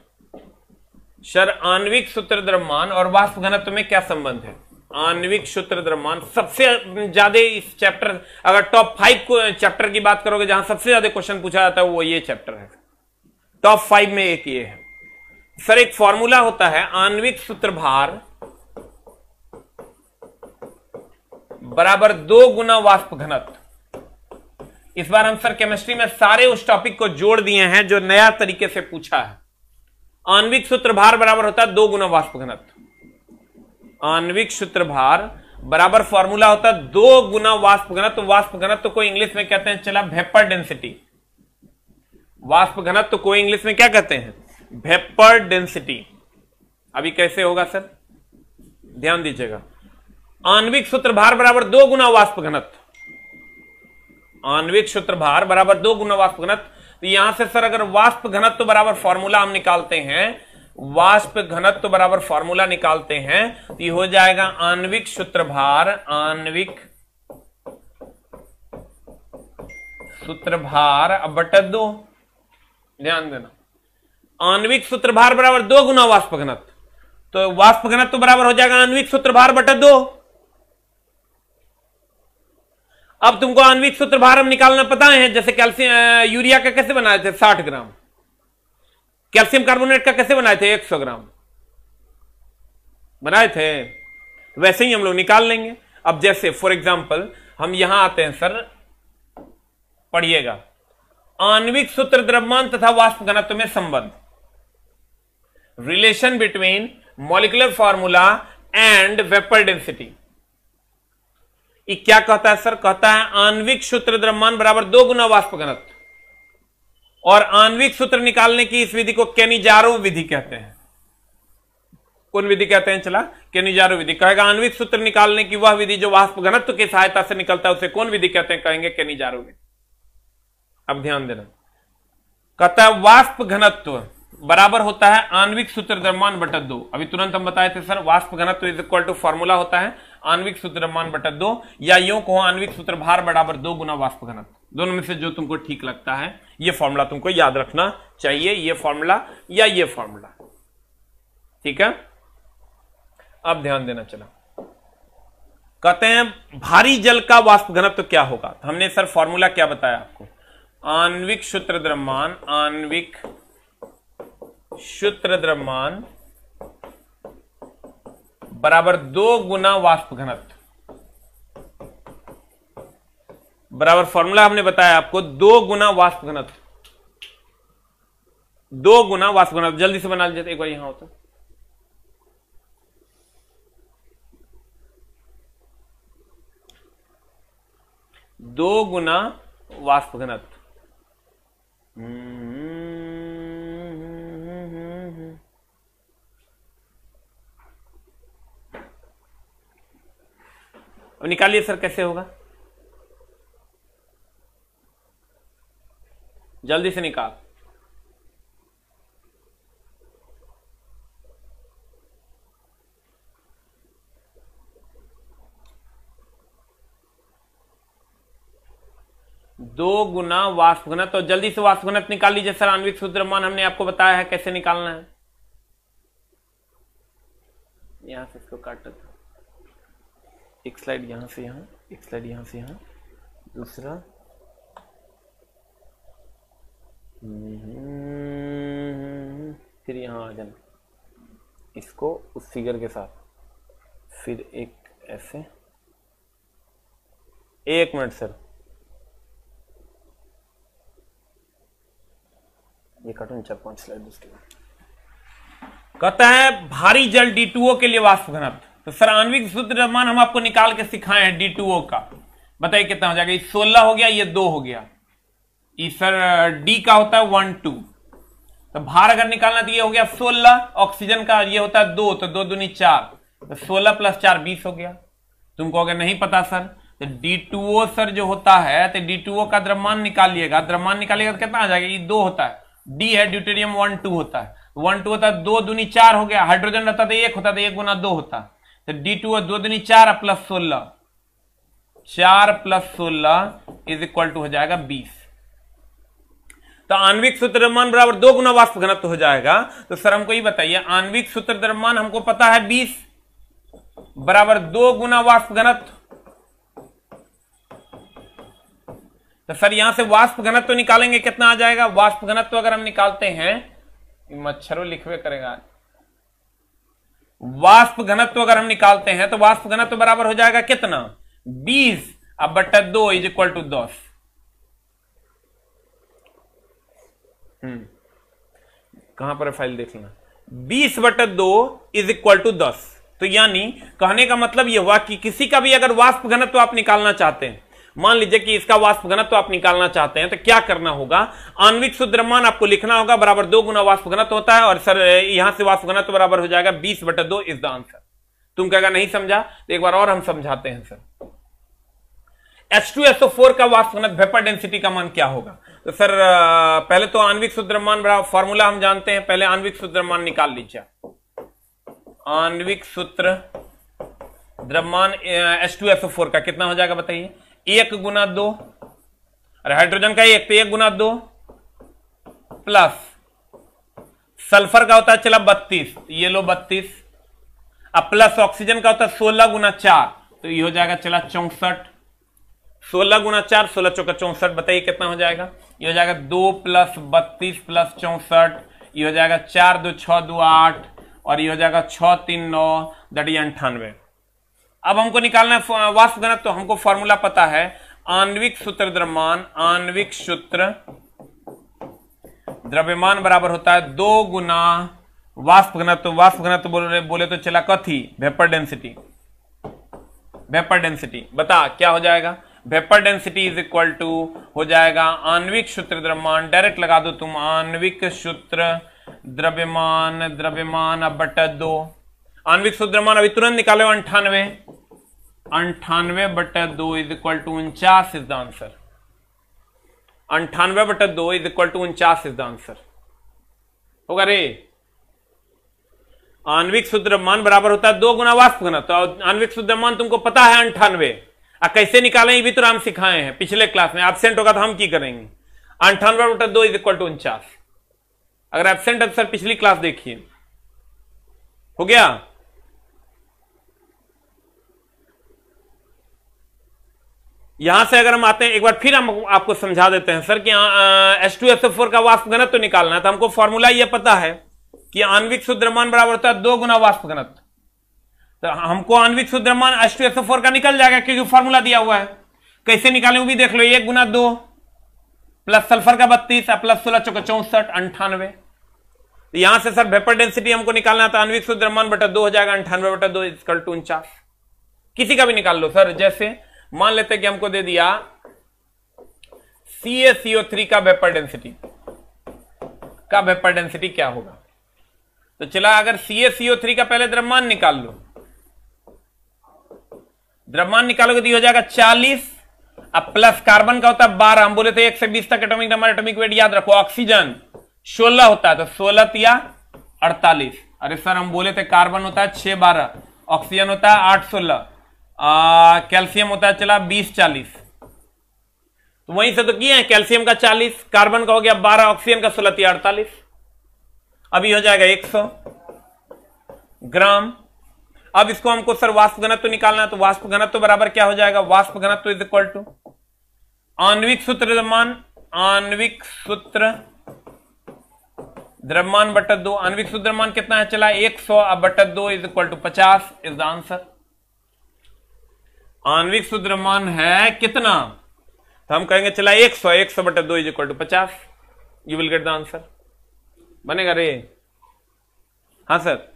सर आणविक सूत्र द्रव्यमान और वाष्प घनत्व में क्या संबंध है आणविक सूत्र द्रव्यमान सबसे ज्यादा इस चैप्टर अगर टॉप फाइव चैप्टर की बात करोगे जहां सबसे ज्यादा क्वेश्चन पूछा जाता है वो ये चैप्टर है टॉप फाइव में एक ये है सर एक फॉर्मूला होता है आणविक सूत्र भार बराबर दो गुना वाष्प घनत्व इस बार हम सर केमिस्ट्री में सारे उस टॉपिक को जोड़ दिए हैं जो नया तरीके से पूछा है आणविक सूत्र भार बराबर होता है दो गुना वाष्प घनत्व आणविक सूत्र भार बराबर फॉर्मूला होता है दो गुना वाष्प घनत्व तो वाष्प घनत्व को इंग्लिश में कहते हैं चला वेपर डेंसिटी वाष्प घनत्व को इंग्लिश में क्या कहते हैं वेपर डेंसिटी अभी कैसे होगा सर ध्यान दीजिएगा आणविक सूत्र भार बराबर दो गुना वाष्प घनत्व आणविक सूत्र भार बराबर दो गुना वाष्प घनत्व तो यहां से सर अगर वाष्प घनत्व बराबर फॉर्मूला हम निकालते हैं वाष्प घनत्व बराबर फॉर्मूला निकालते हैं तो ये हो जाएगा आणविक सूत्रभार आणविक सूत्रभार अब बटक दो ध्यान देना आणविक सूत्रभार बराबर दो गुना वाष्प घनत्व तो वाष्प घनत्व बराबर हो जाएगा आणविक सूत्रभार बटक दो अब तुमको आणविक सूत्रभार हम निकालना पता है जैसे कैल्सियम यूरिया का कैसे बनाए थे साठ ग्राम कैल्शियम कार्बोनेट का कैसे बनाए थे 100 ग्राम बनाए थे वैसे ही हम लोग निकाल लेंगे अब जैसे फॉर एग्जाम्पल हम यहां आते हैं सर पढ़िएगा आणविक सूत्र द्रव्यमान तथा वाष्प घनत्व में संबंध relation between molecular formula and vapour density क्या कहता है सर कहता है आणविक सूत्र द्रव्यमान बराबर दो गुना वाष्प घनत्व और आणविक सूत्र निकालने की इस विधि को केनिजारो विधि कहते हैं कौन विधि कहते हैं चला केनिजारो विधि कहेगा आणविक सूत्र निकालने की वह विधि जो वाष्प घनत्व की सहायता से निकलता है उसे कौन विधि कहते हैं कहेंगे केनिजारो विधि अब ध्यान देना कहता है वाष्प घनत्व बराबर होता है आणविक सूत्र द्रव्यमान बटा दो अभी तुरंत हम बताए थे सर वाष्प घनत्व इज इक्वल टू फॉर्मूला होता है आणविक सूत्र द्रव्यमान बटा दो या यूं कहो आणविक सूत्र भार बराबर दो गुना वाष्प घनत्व दोनों में से जो तुमको ठीक लगता है ये फॉर्मूला तुमको याद रखना चाहिए ये फॉर्मूला या ये फॉर्मूला ठीक है अब ध्यान देना चला कहते हैं भारी जल का वाष्प घनत्व तो क्या होगा तो हमने सर फॉर्मूला क्या बताया आपको आणविक सूत्र द्रव्यमान आणविक सूत्र द्रव्यमान बराबर दो गुना वाष्प घनत्व बराबर फॉर्मूला हमने बताया आपको दो गुना वास्तव घनत्व दो गुना वास्तव घनत्व जल्दी से बना लीजिए एक बार यहां होता दो गुना वास्तव घनत्व निकालिए सर कैसे होगा जल्दी से निकाल दो गुना वाष्प घनत्व तो जल्दी से वाष्प घनत्व निकाल लीजिए सर आणविक सूत्र मान हमने आपको बताया है कैसे निकालना है यहां से इसको काट एक स्लाइड यहां से यहां एक स्लाइड यहां से यहां दूसरा हम्म। फिर यहाँ आ जाना इसको उस फिगर के साथ फिर एक ऐसे एक मिनट सर ये कार्टून चार पांच स्लाइड उसके कहता है भारी जल डी टू ओ के लिए वाष्प घनत्व तो सर आणविक सूत्र निर्माण हम आपको निकाल के सिखाए हैं डी का बताइए कितना हो जाएगा ये सोलह हो गया ये दो हो गया सर डी का होता है वन टू तो भार अगर निकालना तो ये हो गया सोलह ऑक्सीजन का ये होता है दो तो दो दूनी चार तो सोलह प्लस चार बीस हो गया तुमको अगर नहीं पता सर तो डी टू सर जो होता है तो डी टू का द्रव्यमान निकालिएगा द्रव्यमान निकालिएगा तो कितना आ जाएगा ये दो होता है डी है ड्यूटेरियम वन टू होता है तो वन टू होता है दो दूनी चार हो गया हाइड्रोजन रहता तो एक होता तो एक गुना दो होता तो डी टू दो दूनी चार प्लस सोलह चार प्लस सोलह इज इक्वल टू हो जाएगा बीस तो आणविक सूत्र द्रव्यमान बराबर दो गुना वाष्प घनत्व हो जाएगा तो सर हमको ये बताइए आणविक सूत्र द्रव्यमान हमको पता है बीस बराबर दो गुना वाष्प घनत्व तो सर यहां से वाष्प घनत्व तो निकालेंगे कितना आ जाएगा वाष्प घनत्व तो अगर हम निकालते हैं मच्छरों लिखवे करेगा वाष्प घनत्व तो अगर हम निकालते हैं तो वाष्प घनत्व बराबर हो जाएगा कितना बीस अब बट्टा दो इज इक्वल टू दस हम्म। कहां पर फाइल देख लेना बीस बट दो इज इक्वल टू दस तो यानी कहने का मतलब यह हुआ कि किसी का भी अगर वाष्प घनत्व तो आप निकालना चाहते हैं मान लीजिए कि इसका वाष्प घनत्व तो आप निकालना चाहते हैं तो क्या करना होगा आणविक शुद्रमान आपको लिखना होगा बराबर दो गुना वाष्प घनत्व होता है और सर यहां से वाष्प घनत्व तो बराबर हो जाएगा बीस बटे दो इज द आंसर तुम कहेगा नहीं समझा तो एक बार और हम समझाते हैं सर H2SO4 का वाष्प घनत्व वेपर डेंसिटी का मान क्या होगा तो सर पहले तो आणविक सूत्रमान द्रव्यमान बड़ा फॉर्मूला हम जानते हैं पहले आणविक सूत्रमान निकाल लीजिए आणविक सूत्र द्रव्यमान H2SO4 का कितना हो जाएगा बताइए एक गुना दो अरे हाइड्रोजन का एक तो एक गुना दो प्लस सल्फर का होता है चला बत्तीस ये लो बत्तीस अब प्लस ऑक्सीजन का होता है सोलह गुना चार तो ये हो जाएगा चला चौसठ सोलह गुना चार सोलह चौका चौसठ बताइए कितना हो जाएगा ये हो जाएगा दो प्लस बत्तीस प्लस चौसठ ये हो जाएगा चार दो छः दो आठ और ये हो जाएगा छ तीन नौ दटी अंठानवे अब हमको निकालना है वास्तव घनत्व तो हमको फॉर्मूला पता है आणविक सूत्र द्रव्यमान आणविक सूत्र द्रव्यमान बराबर होता है दो गुना वास्तव घनत्व तो, घनत्व तो बोले बोले तो चला कथी वेपर डेंसिटी वेपर डेंसिटी बता क्या हो जाएगा vapour density is equal to हो जाएगा आणविक सूत्र द्रव्यमान डायरेक्ट लगा दो तुम आणविक सूत्र द्रव्यमान द्रव्यमान अब बटा दो आणविक सूत्र द्रव्यमान अभी तुरंत निकालो अंठानवे अंठानवे बटा दो इज इक्वल टू उनचास इज द आंसर अंठानवे बटा दो इज इक्वल टू उनचास इज द आंसर होगा रे आणविक सूत्र द्रव्यमान बराबर होता है दो गुना वास्तव गुना तो आणविक सूत्र द्रव्यमान तुमको पता है अंठानवे आ कैसे निकालें ये भी तो हम सिखाए हैं पिछले क्लास में एबसेंट होगा तो हम की करेंगे अंठानवे बटा दो इज इक्वल टू उनचास अगर एबसेंट है तो सर पिछली क्लास देखिए हो गया यहां से अगर हम आते हैं एक बार फिर हम आपको समझा देते हैं सर कि S two S F four का वाष्प घनत्व तो निकालना है तो हमको फॉर्मूला यह पता है कि आणविक शुद्ध द्रव्यमान बराबर होता है दो गुना वाष्प घनत्व तो हमको आणविक सुद्रमान S two S O four का निकल जाएगा क्योंकि फॉर्मूला दिया हुआ है कैसे निकाले वो भी देख लो एक गुना दो प्लस सल्फर का बत्तीस प्लस सोलह चौका चौसठ अंठानवे तो यहां से सर वेपर डेंसिटी हमको निकालना था आणविक तो सुद्रमान बटा दो हो जाएगा अंठानवे बटा दो इजकल टू उनचास किसी का भी निकाल लो सर जैसे मान लेते कि हमको दे दिया सी सीओ थ्री का वेपर डेंसिटी का वेपर डेंसिटी क्या होगा तो चला अगर सी एस सीओ थ्री का पहले द्रव्यमान निकाल लो द्रव्यमान निकालोगे तो हो जाएगा चालीस अब प्लस कार्बन का होता है बारह हम बोले थे एक से बीस तक एटोमिक नंबर एटोमिक वेट याद रखो ऑक्सीजन सोलह होता है तो सोलह तिया अड़तालीस अरे सर हम बोले थे कार्बन होता है छह बारह ऑक्सीजन होता है आठ सोलह कैल्सियम होता है चला बीस चालीस तो वहीं से तो किए हैं कैल्सियम का चालीस कार्बन का हो गया बारह ऑक्सीजन का सोलह तिया तो अड़तालीस अभी हो जाएगा एक सौ ग्राम अब इसको हमको सर वाष्प घनत्व निकालना है तो वाष्प घनत्व बराबर क्या हो जाएगा वाष्प घनत्व इज इक्वल टू आणविक सूत्र द्रव्यमान आणविक सूत्र द्रव्यमान बटत दो आणविक सूत्र द्रव्यमान कितना है चला एक सौ अब बटत दो इज इक्वल टू पचास इज द आंसर आणविक सूत्र द्रव्यमान है कितना तो हम कहेंगे चला एक सौ एक सौ बटत दो इज इक्वल टू पचास you will get the answer बनेगा रे हाँ सर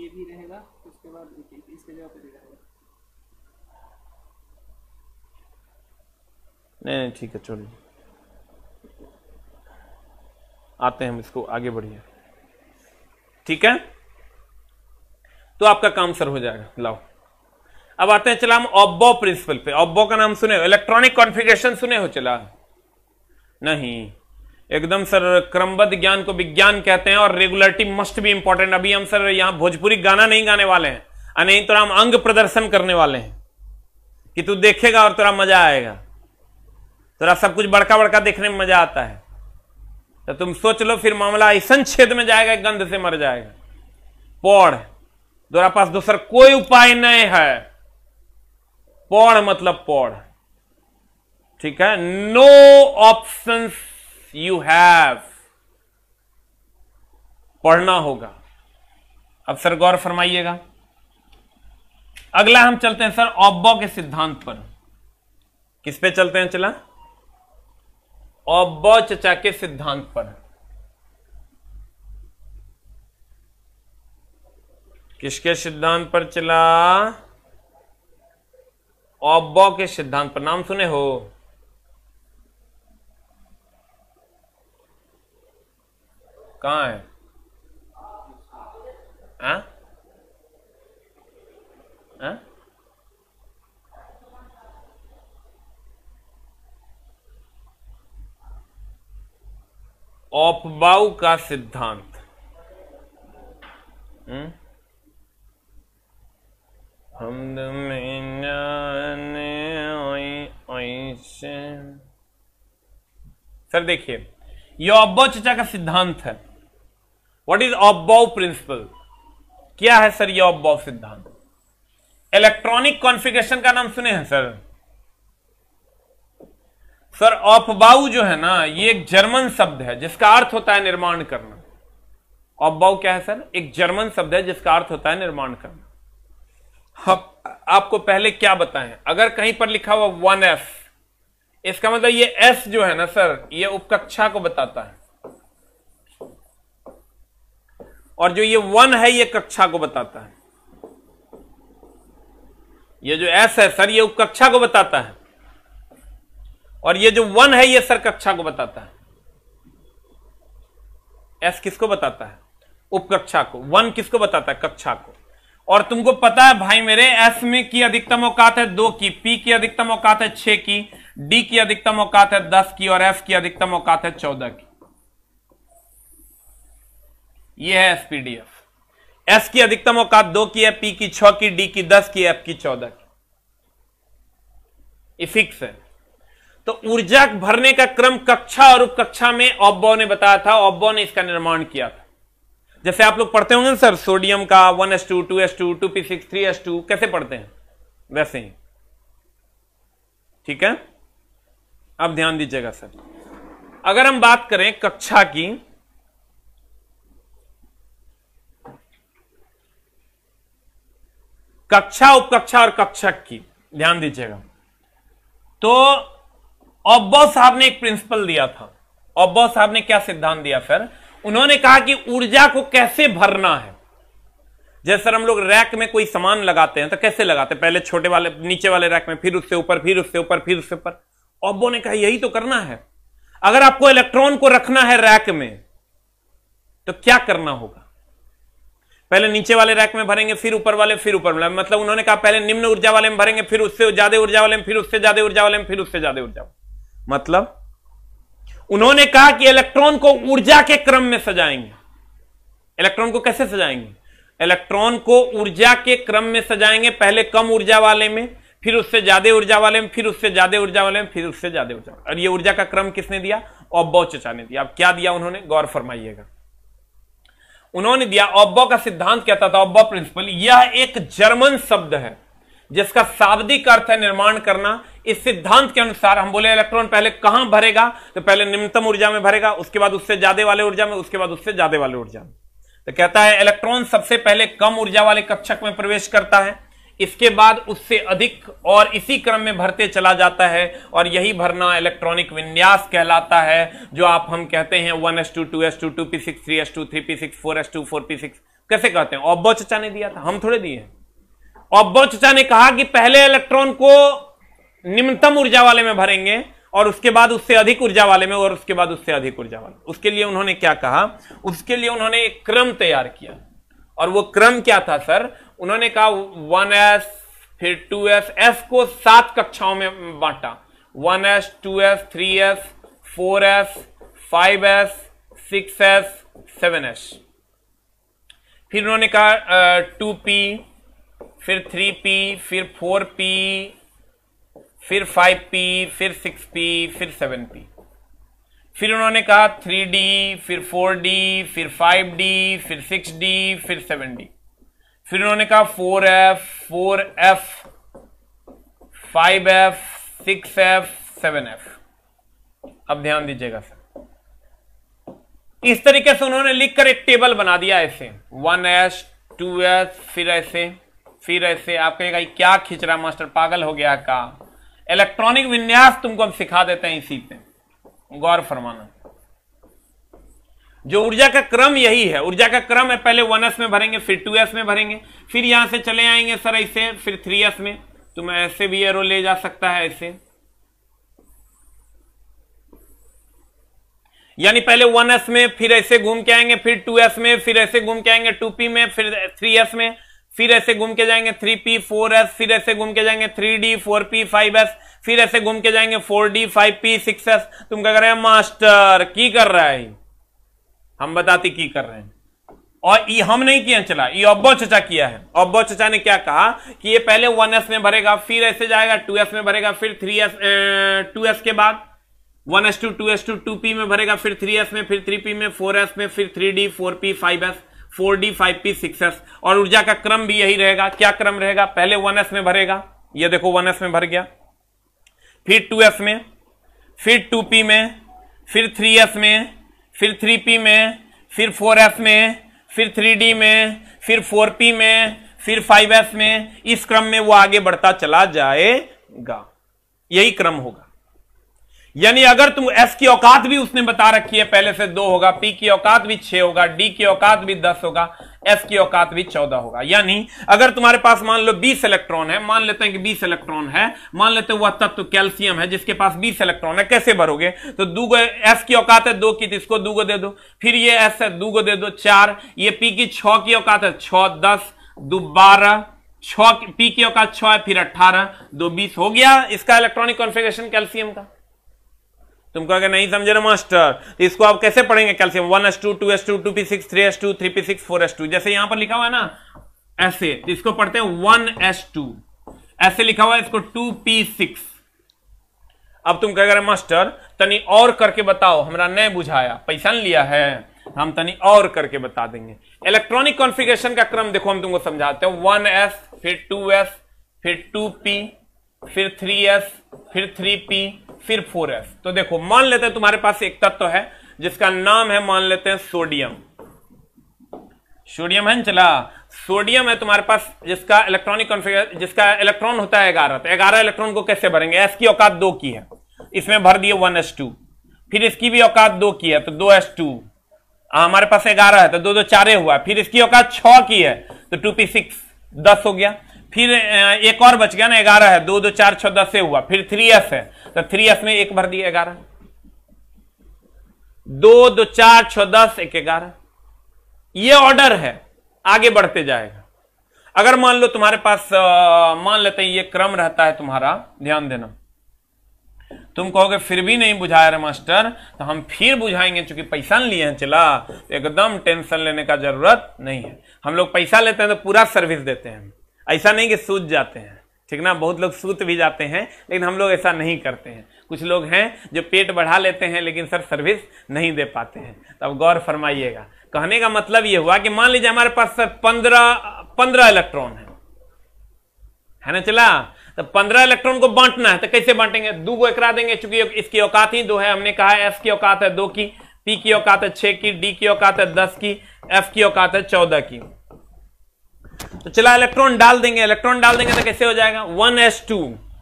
के भी रहेगा उसके बाद इसके जगह पर भी रहेगा नहीं नहीं ठीक है चलो आते हैं हम इसको आगे बढ़िए ठीक है तो आपका काम सर हो जाएगा लाओ अब आते हैं चला हम ऑब्बो प्रिंसिपल पे ऑब्बो का नाम सुने हो इलेक्ट्रॉनिक कॉन्फ़िगरेशन सुने हो चला नहीं एकदम सर क्रमबद्ध ज्ञान को विज्ञान कहते हैं और रेगुलरिटी मस्ट भी इंपॉर्टेंट अभी हम सर यहां भोजपुरी गाना नहीं गाने वाले हैं नहीं तो हम अंग प्रदर्शन करने वाले हैं कि तू देखेगा और तेरा मजा आएगा तेरा सब कुछ बड़का बड़का देखने में मजा आता है तो तुम सोच लो फिर मामला ऐसा छेद में जाएगा गंध से मर जाएगा पौड़ तेरा पास दूसर कोई उपाय नहीं है पौड़ मतलब पौड़ ठीक है नो ऑप्शंस यू हैव पढ़ना होगा अब सर गौर फरमाइएगा अगला हम चलते हैं सर ओब्बो के सिद्धांत पर किस पे चलते हैं चला ओब्बो चचा के सिद्धांत पर किसके सिद्धांत पर चला ओब्बो के सिद्धांत पर नाम सुने हो कहाँ है आ? आ? ऑफबाउ का सिद्धांत हम्म? हम सर देखिए यह अब्बा चचा का सिद्धांत है व्हाट इज ऑब्बॉव प्रिंसिपल क्या है सर ये ऑब्बॉव सिद्धांत इलेक्ट्रॉनिक कॉन्फ़िगरेशन का नाम सुने हैं सर सर ऑफबाउ जो है ना ये एक जर्मन शब्द है जिसका अर्थ होता है निर्माण करना ऑफबाउ क्या है सर एक जर्मन शब्द है जिसका अर्थ होता है निर्माण करना आप, आपको पहले क्या बताएं अगर कहीं पर लिखा हुआ वन एफ इसका मतलब ये एस जो है ना सर ये उपकक्षा को बताता है और जो ये वन है ये कक्षा को बताता है ये जो एस है सर ये उपकक्षा को बताता है और ये जो वन है ये सर कक्षा को बताता है एस किसको बताता है उपकक्षा को वन किसको बताता है कक्षा को और तुमको पता है भाई मेरे एस में की अधिकतम औकात है दो की पी की अधिकतम औकात है छह की डी की अधिकतम औकात है दस की और एफ की अधिकतम औकात है चौदह की ये है एसपीडीएफ एस की अधिकतम औकात दो की है पी की छ की डी की दस की एफ की चौदह की फिक्स है तो ऊर्जा भरने का क्रम कक्षा और उपकक्षा में ओब्बो ने बताया था ओब्बो ने इसका निर्माण किया था जैसे आप लोग पढ़ते होंगे सर सोडियम का one S two two S two two P six three S two कैसे पढ़ते हैं वैसे ही ठीक है अब ध्यान दीजिएगा सर अगर हम बात करें कक्षा की कक्षा उपकक्षा और कक्षक की ध्यान दीजिएगा तो अब्बा साहब ने एक प्रिंसिपल दिया था अब्बा साहब ने क्या सिद्धांत दिया सर उन्होंने कहा कि ऊर्जा को कैसे भरना है जैसे सर हम लोग रैक में कोई सामान लगाते हैं तो कैसे लगाते हैं पहले छोटे वाले नीचे वाले रैक में फिर उससे ऊपर फिर उससे ऊपर फिर उससे ऊपर ओब्बो ने कहा यही तो करना है अगर आपको इलेक्ट्रॉन को रखना है रैक में तो क्या करना होगा पहले नीचे वाले रैक में भरेंगे फिर ऊपर वाले फिर ऊपर वाले मतलब उन्होंने कहा पहले निम्न ऊर्जा वाले में भरेंगे फिर उससे ज्यादा ऊर्जा वाले में फिर उससे ज्यादा ऊर्जा वाले में फिर उससे ज्यादा ऊर्जा मतलब उन्होंने कहा कि इलेक्ट्रॉन को ऊर्जा के क्रम में सजाएंगे इलेक्ट्रॉन को कैसे सजाएंगे इलेक्ट्रॉन को ऊर्जा के क्रम में सजाएंगे पहले कम ऊर्जा वाले में फिर उससे ज्यादा ऊर्जा वाले में फिर उससे ज्यादा ऊर्जा वाले में फिर उससे ज्यादा ऊर्जा और ये ऊर्जा का क्रम किसने दिया और चचा ने दिया अब क्या दिया उन्होंने गौर फरमाइएगा उन्होंने दिया ओब्बो का सिद्धांत कहता था ओब्बो प्रिंसिपल यह एक जर्मन शब्द है जिसका शाब्दिक अर्थ है निर्माण करना इस सिद्धांत के अनुसार हम बोले इलेक्ट्रॉन पहले कहां भरेगा तो पहले निम्नतम ऊर्जा में भरेगा उसके बाद उससे ज्यादा वाले ऊर्जा में उसके बाद उससे ज्यादा वाले ऊर्जा में तो कहता है इलेक्ट्रॉन सबसे पहले कम ऊर्जा वाले कक्षक में प्रवेश करता है इसके बाद उससे अधिक और इसी क्रम में भरते चला जाता है और यही भरना इलेक्ट्रॉनिक विन्यास कहलाता है जो आप हम कहते हैं one S two two S two two P six three S two three P six four S two four P six कैसे कहते हैं औब्बो चचा ने दिया था हम थोड़े दिए ऑब्बो चचा ने कहा कि पहले इलेक्ट्रॉन को निम्नतम ऊर्जा वाले में भरेंगे और उसके बाद उससे अधिक ऊर्जा वाले में और उसके बाद उससे अधिक ऊर्जा वाले उसके लिए उन्होंने क्या कहा उसके लिए उन्होंने एक क्रम तैयार किया और वो क्रम क्या था सर उन्होंने कहा वन एस फिर टू एस एस को सात कक्षाओं में बांटा one S two S three S four S five S six S seven S फिर उन्होंने कहा टू पी फिर थ्री पी फिर फोर पी फिर फाइव पी फिर सिक्स पी फिर सेवन पी फिर उन्होंने कहा थ्री डी फिर फोर डी फिर फाइव डी फिर सिक्स डी फिर सेवन डी फिर उन्होंने कहा four F four F five F six F seven F अब ध्यान दीजिएगा सर इस तरीके से उन्होंने लिखकर एक टेबल बना दिया ऐसे वन एस टू एस फिर ऐसे फिर ऐसे आप कहेगा क्या खींच रहा मास्टर पागल हो गया का इलेक्ट्रॉनिक विन्यास तुमको हम सिखा देते हैं इसी पे गौर फरमाना जो ऊर्जा का क्रम यही है ऊर्जा का क्रम है पहले वन एस में भरेंगे फिर टू एस में भरेंगे फिर यहां से चले आएंगे सर ऐसे फिर थ्री एस में तो मैं ऐसे भी एरो ले जा सकता है ऐसे यानी पहले वन एस में फिर ऐसे घूम के आएंगे फिर टू एस में फिर ऐसे घूम के आएंगे टू पी में फिर थ्री एस में फिर ऐसे घूम के जाएंगे थ्री पी फोर एस फिर ऐसे घूम के जाएंगे three D four P five S फिर ऐसे घूम के जाएंगे four D five P six S तुम क्या कर रहे हैं मास्टर की कर रहा है हम बताते की कर रहे हैं और ये हम नहीं किया चला ये अब्बो चचा किया है अब्बो चचा ने क्या कहा कि ये पहले वन एस में भरेगा फिर ऐसे जाएगा टू एस में भरेगा फिर थ्री एस टू एस के बाद one S two two S two two P में भरेगा फिर थ्री एस में फिर थ्री पी में फोर एस में फिर three D four P five S four D five P six S और ऊर्जा का क्रम भी यही रहेगा क्या क्रम रहेगा पहले वन एस में भरेगा ये देखो वन एस में भर गया फिर टू एस में फिर टू पी में फिर थ्री एस में फिर थ्री पी में फिर फोर एफ में फिर थ्री डी में फिर फोर पी में फिर फाइव एफ में इस क्रम में वो आगे बढ़ता चला जाएगा यही क्रम होगा यानी अगर तुम एस की औकात भी उसने बता रखी है पहले से दो होगा पी की औकात भी छह होगा डी की औकात भी दस होगा एस की औकात भी चौदह होगा यानी अगर तुम्हारे पास मान लो बीस इलेक्ट्रॉन है मान लेते हैं कि बीस इलेक्ट्रॉन है मान लेते हैं वह तत्व कैल्सियम है जिसके पास बीस इलेक्ट्रॉन है कैसे भरोगे तो दू गो एस की औकात है दो की तो इसको दू गो दे दो फिर ये एस है दू गो दे दो चार ये पी की छ की औकात है छ दस दो बारह छ पी की औकात छ है फिर अट्ठारह दो बीस हो गया इसका इलेक्ट्रॉनिक कॉन्फिग्रेशन कैल्सियम का तुम कहोगे नहीं समझे ना मास्टर तो इसको आप कैसे पढ़ेंगे calcium one S two two S two two P six three S two three P six four S two जैसे यहां पर लिखा हुआ है ना ऐसे तो इसको पढ़ते हैं वन एस टू ऐसे लिखा हुआ है इसको टू पी सिक्स अब तुम कह रहे मास्टर तनी और करके बताओ हमारा नहीं बुझाया पैसा लिया है हम तनी और करके बता देंगे इलेक्ट्रॉनिक कॉन्फ़िगरेशन का क्रम देखो हम तुमको समझाते हैं वन एस फिर टू एस फिर टू पी फिर थ्री एस फिर थ्री पी फिर फोर एस तो देखो मान लेते हैं तुम्हारे पास एक तत्व है जिसका नाम है मान लेते हैं सोडियम सोडियम है चला सोडियम है तुम्हारे पास जिसका इलेक्ट्रॉनिक कॉन्फिगर जिसका इलेक्ट्रॉन होता है ग्यारह तो ग्यारह इलेक्ट्रॉन को कैसे भरेंगे एस की औकात दो की है इसमें भर दिए वन एस टू फिर इसकी भी औकात दो की है तो दो एस टू हमारे पास ग्यारह है तो दो दो चारे हुआ फिर इसकी औकात छ की है तो टू पी सिक्स दस हो गया फिर एक और बच गया ना ग्यारह है दो दो चार छह दस से हुआ फिर थ्री एस है तो थ्री एस में एक भर दिया ग्यारह दो दो चार छह दस एक ग्यारह ये ऑर्डर है आगे बढ़ते जाएगा अगर मान लो तुम्हारे पास मान लेते हैं ये क्रम रहता है तुम्हारा ध्यान देना तुम कहोगे फिर भी नहीं बुझाया रे मास्टर तो हम फिर बुझाएंगे चूंकि पैसा लिए हैं चला तो एकदम टेंशन लेने का जरूरत नहीं है हम लोग पैसा लेते हैं तो पूरा सर्विस देते हैं ऐसा नहीं कि सूत जाते हैं ठीक ना बहुत लोग सूत भी जाते हैं लेकिन हम लोग ऐसा नहीं करते हैं कुछ लोग हैं जो पेट बढ़ा लेते हैं लेकिन सर सर्विस नहीं दे पाते हैं तो अब गौर फरमाइएगा कहने का मतलब ये हुआ कि मान लीजिए हमारे पास सर पंद्रह पंद्रह इलेक्ट्रॉन है है ना चला तो पंद्रह इलेक्ट्रॉन को बांटना है तो कैसे बांटेंगे दो को एकरा देंगे चूंकि इसकी औकात ही दो है हमने कहा एस की औकात है दो की पी की औकात है छह की डी की औकात है दस की एफ की औकात है चौदह की तो चला इलेक्ट्रॉन डाल देंगे इलेक्ट्रॉन डाल देंगे तो कैसे हो जाएगा वन एस टू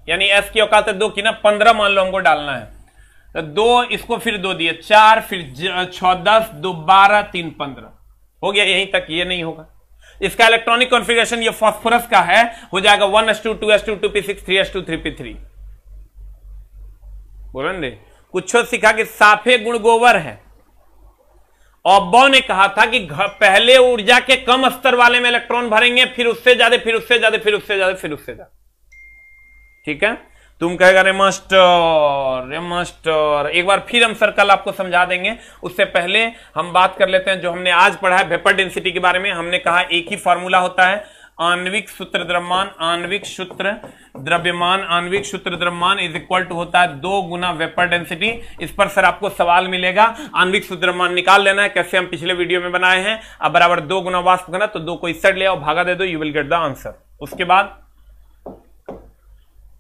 यानी एस की औकात है दो की ना पंद्रह मान लो हमको डालना है तो दो इसको फिर दो दिए चार फिर छ दस दो बारह तीन पंद्रह हो गया यहीं तक ये नहीं होगा इसका इलेक्ट्रॉनिक कॉन्फ़िगरेशन ये फास्फोरस का है हो जाएगा one S two two S two two P six three S two three P three बोलन दे कुछ सिखा कि साफे गुण गोबर है ओब्बो ने कहा था कि पहले ऊर्जा के कम स्तर वाले में इलेक्ट्रॉन भरेंगे फिर उससे ज्यादा फिर उससे ज्यादा फिर उससे ज्यादा फिर उससे ज्यादा ठीक है तुम कहेगा रे मास्टर रे मास्टर एक बार फिर हम सर कल आपको समझा देंगे उससे पहले हम बात कर लेते हैं जो हमने आज पढ़ा है वेपर डेंसिटी के बारे में हमने कहा एक ही फॉर्मूला होता है आणविक सूत्र द्रव्यमान आणविक सूत्र द्रव्यमान आणविक सूत्र द्रव्यमान इज इक्वल टू होता है दो गुना वेपर डेंसिटी इस पर सर आपको सवाल मिलेगा आणविक सूत्र द्रव्यमान निकाल लेना है कैसे हम पिछले वीडियो में बनाए हैं अब बराबर दो गुना वास्तव करना तो दो को इस साइड ले आओ भागा दे दो you will get the answer उसके बाद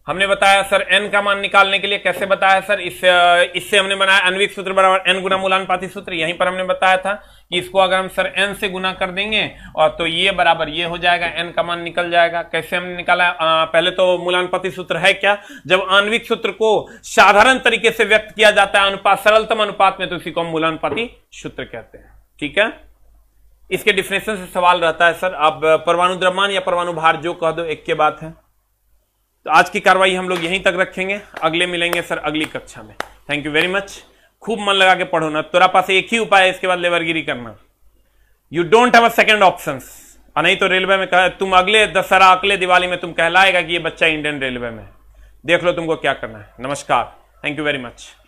हमने बताया सर एन का मान निकालने के लिए कैसे बताया सर इससे इससे हमने बनाया अनविक सूत्र बराबर एन गुना मूलानुपाती सूत्र यहीं पर हमने बताया था कि इसको अगर हम सर एन से गुना कर देंगे और तो ये बराबर ये हो जाएगा एन का मान निकल जाएगा कैसे हमने निकाला आ, पहले तो मूलानुपाती सूत्र है क्या जब आणविक सूत्र को साधारण तरीके से व्यक्त किया जाता है अनुपात सरलतम अनुपात में तो इसी को हम मूलानुपाती सूत्र कहते हैं ठीक है इसके डिफिनेशन से सवाल रहता है सर आप परमाणु द्रव्यमान या परमाणु भार जो कह दो एक के बात है तो आज की कार्रवाई हम लोग यहीं तक रखेंगे अगले मिलेंगे सर अगली कक्षा में थैंक यू वेरी मच खूब मन लगा के पढ़ो ना तोरा पास एक ही उपाय है इसके बाद लेबरगिरी करना you don't have a second option नहीं तो रेलवे में कह, तुम अगले दशहरा अगले दिवाली में तुम कहलाएगा कि ये बच्चा इंडियन रेलवे में देख लो तुमको क्या करना है नमस्कार थैंक यू वेरी मच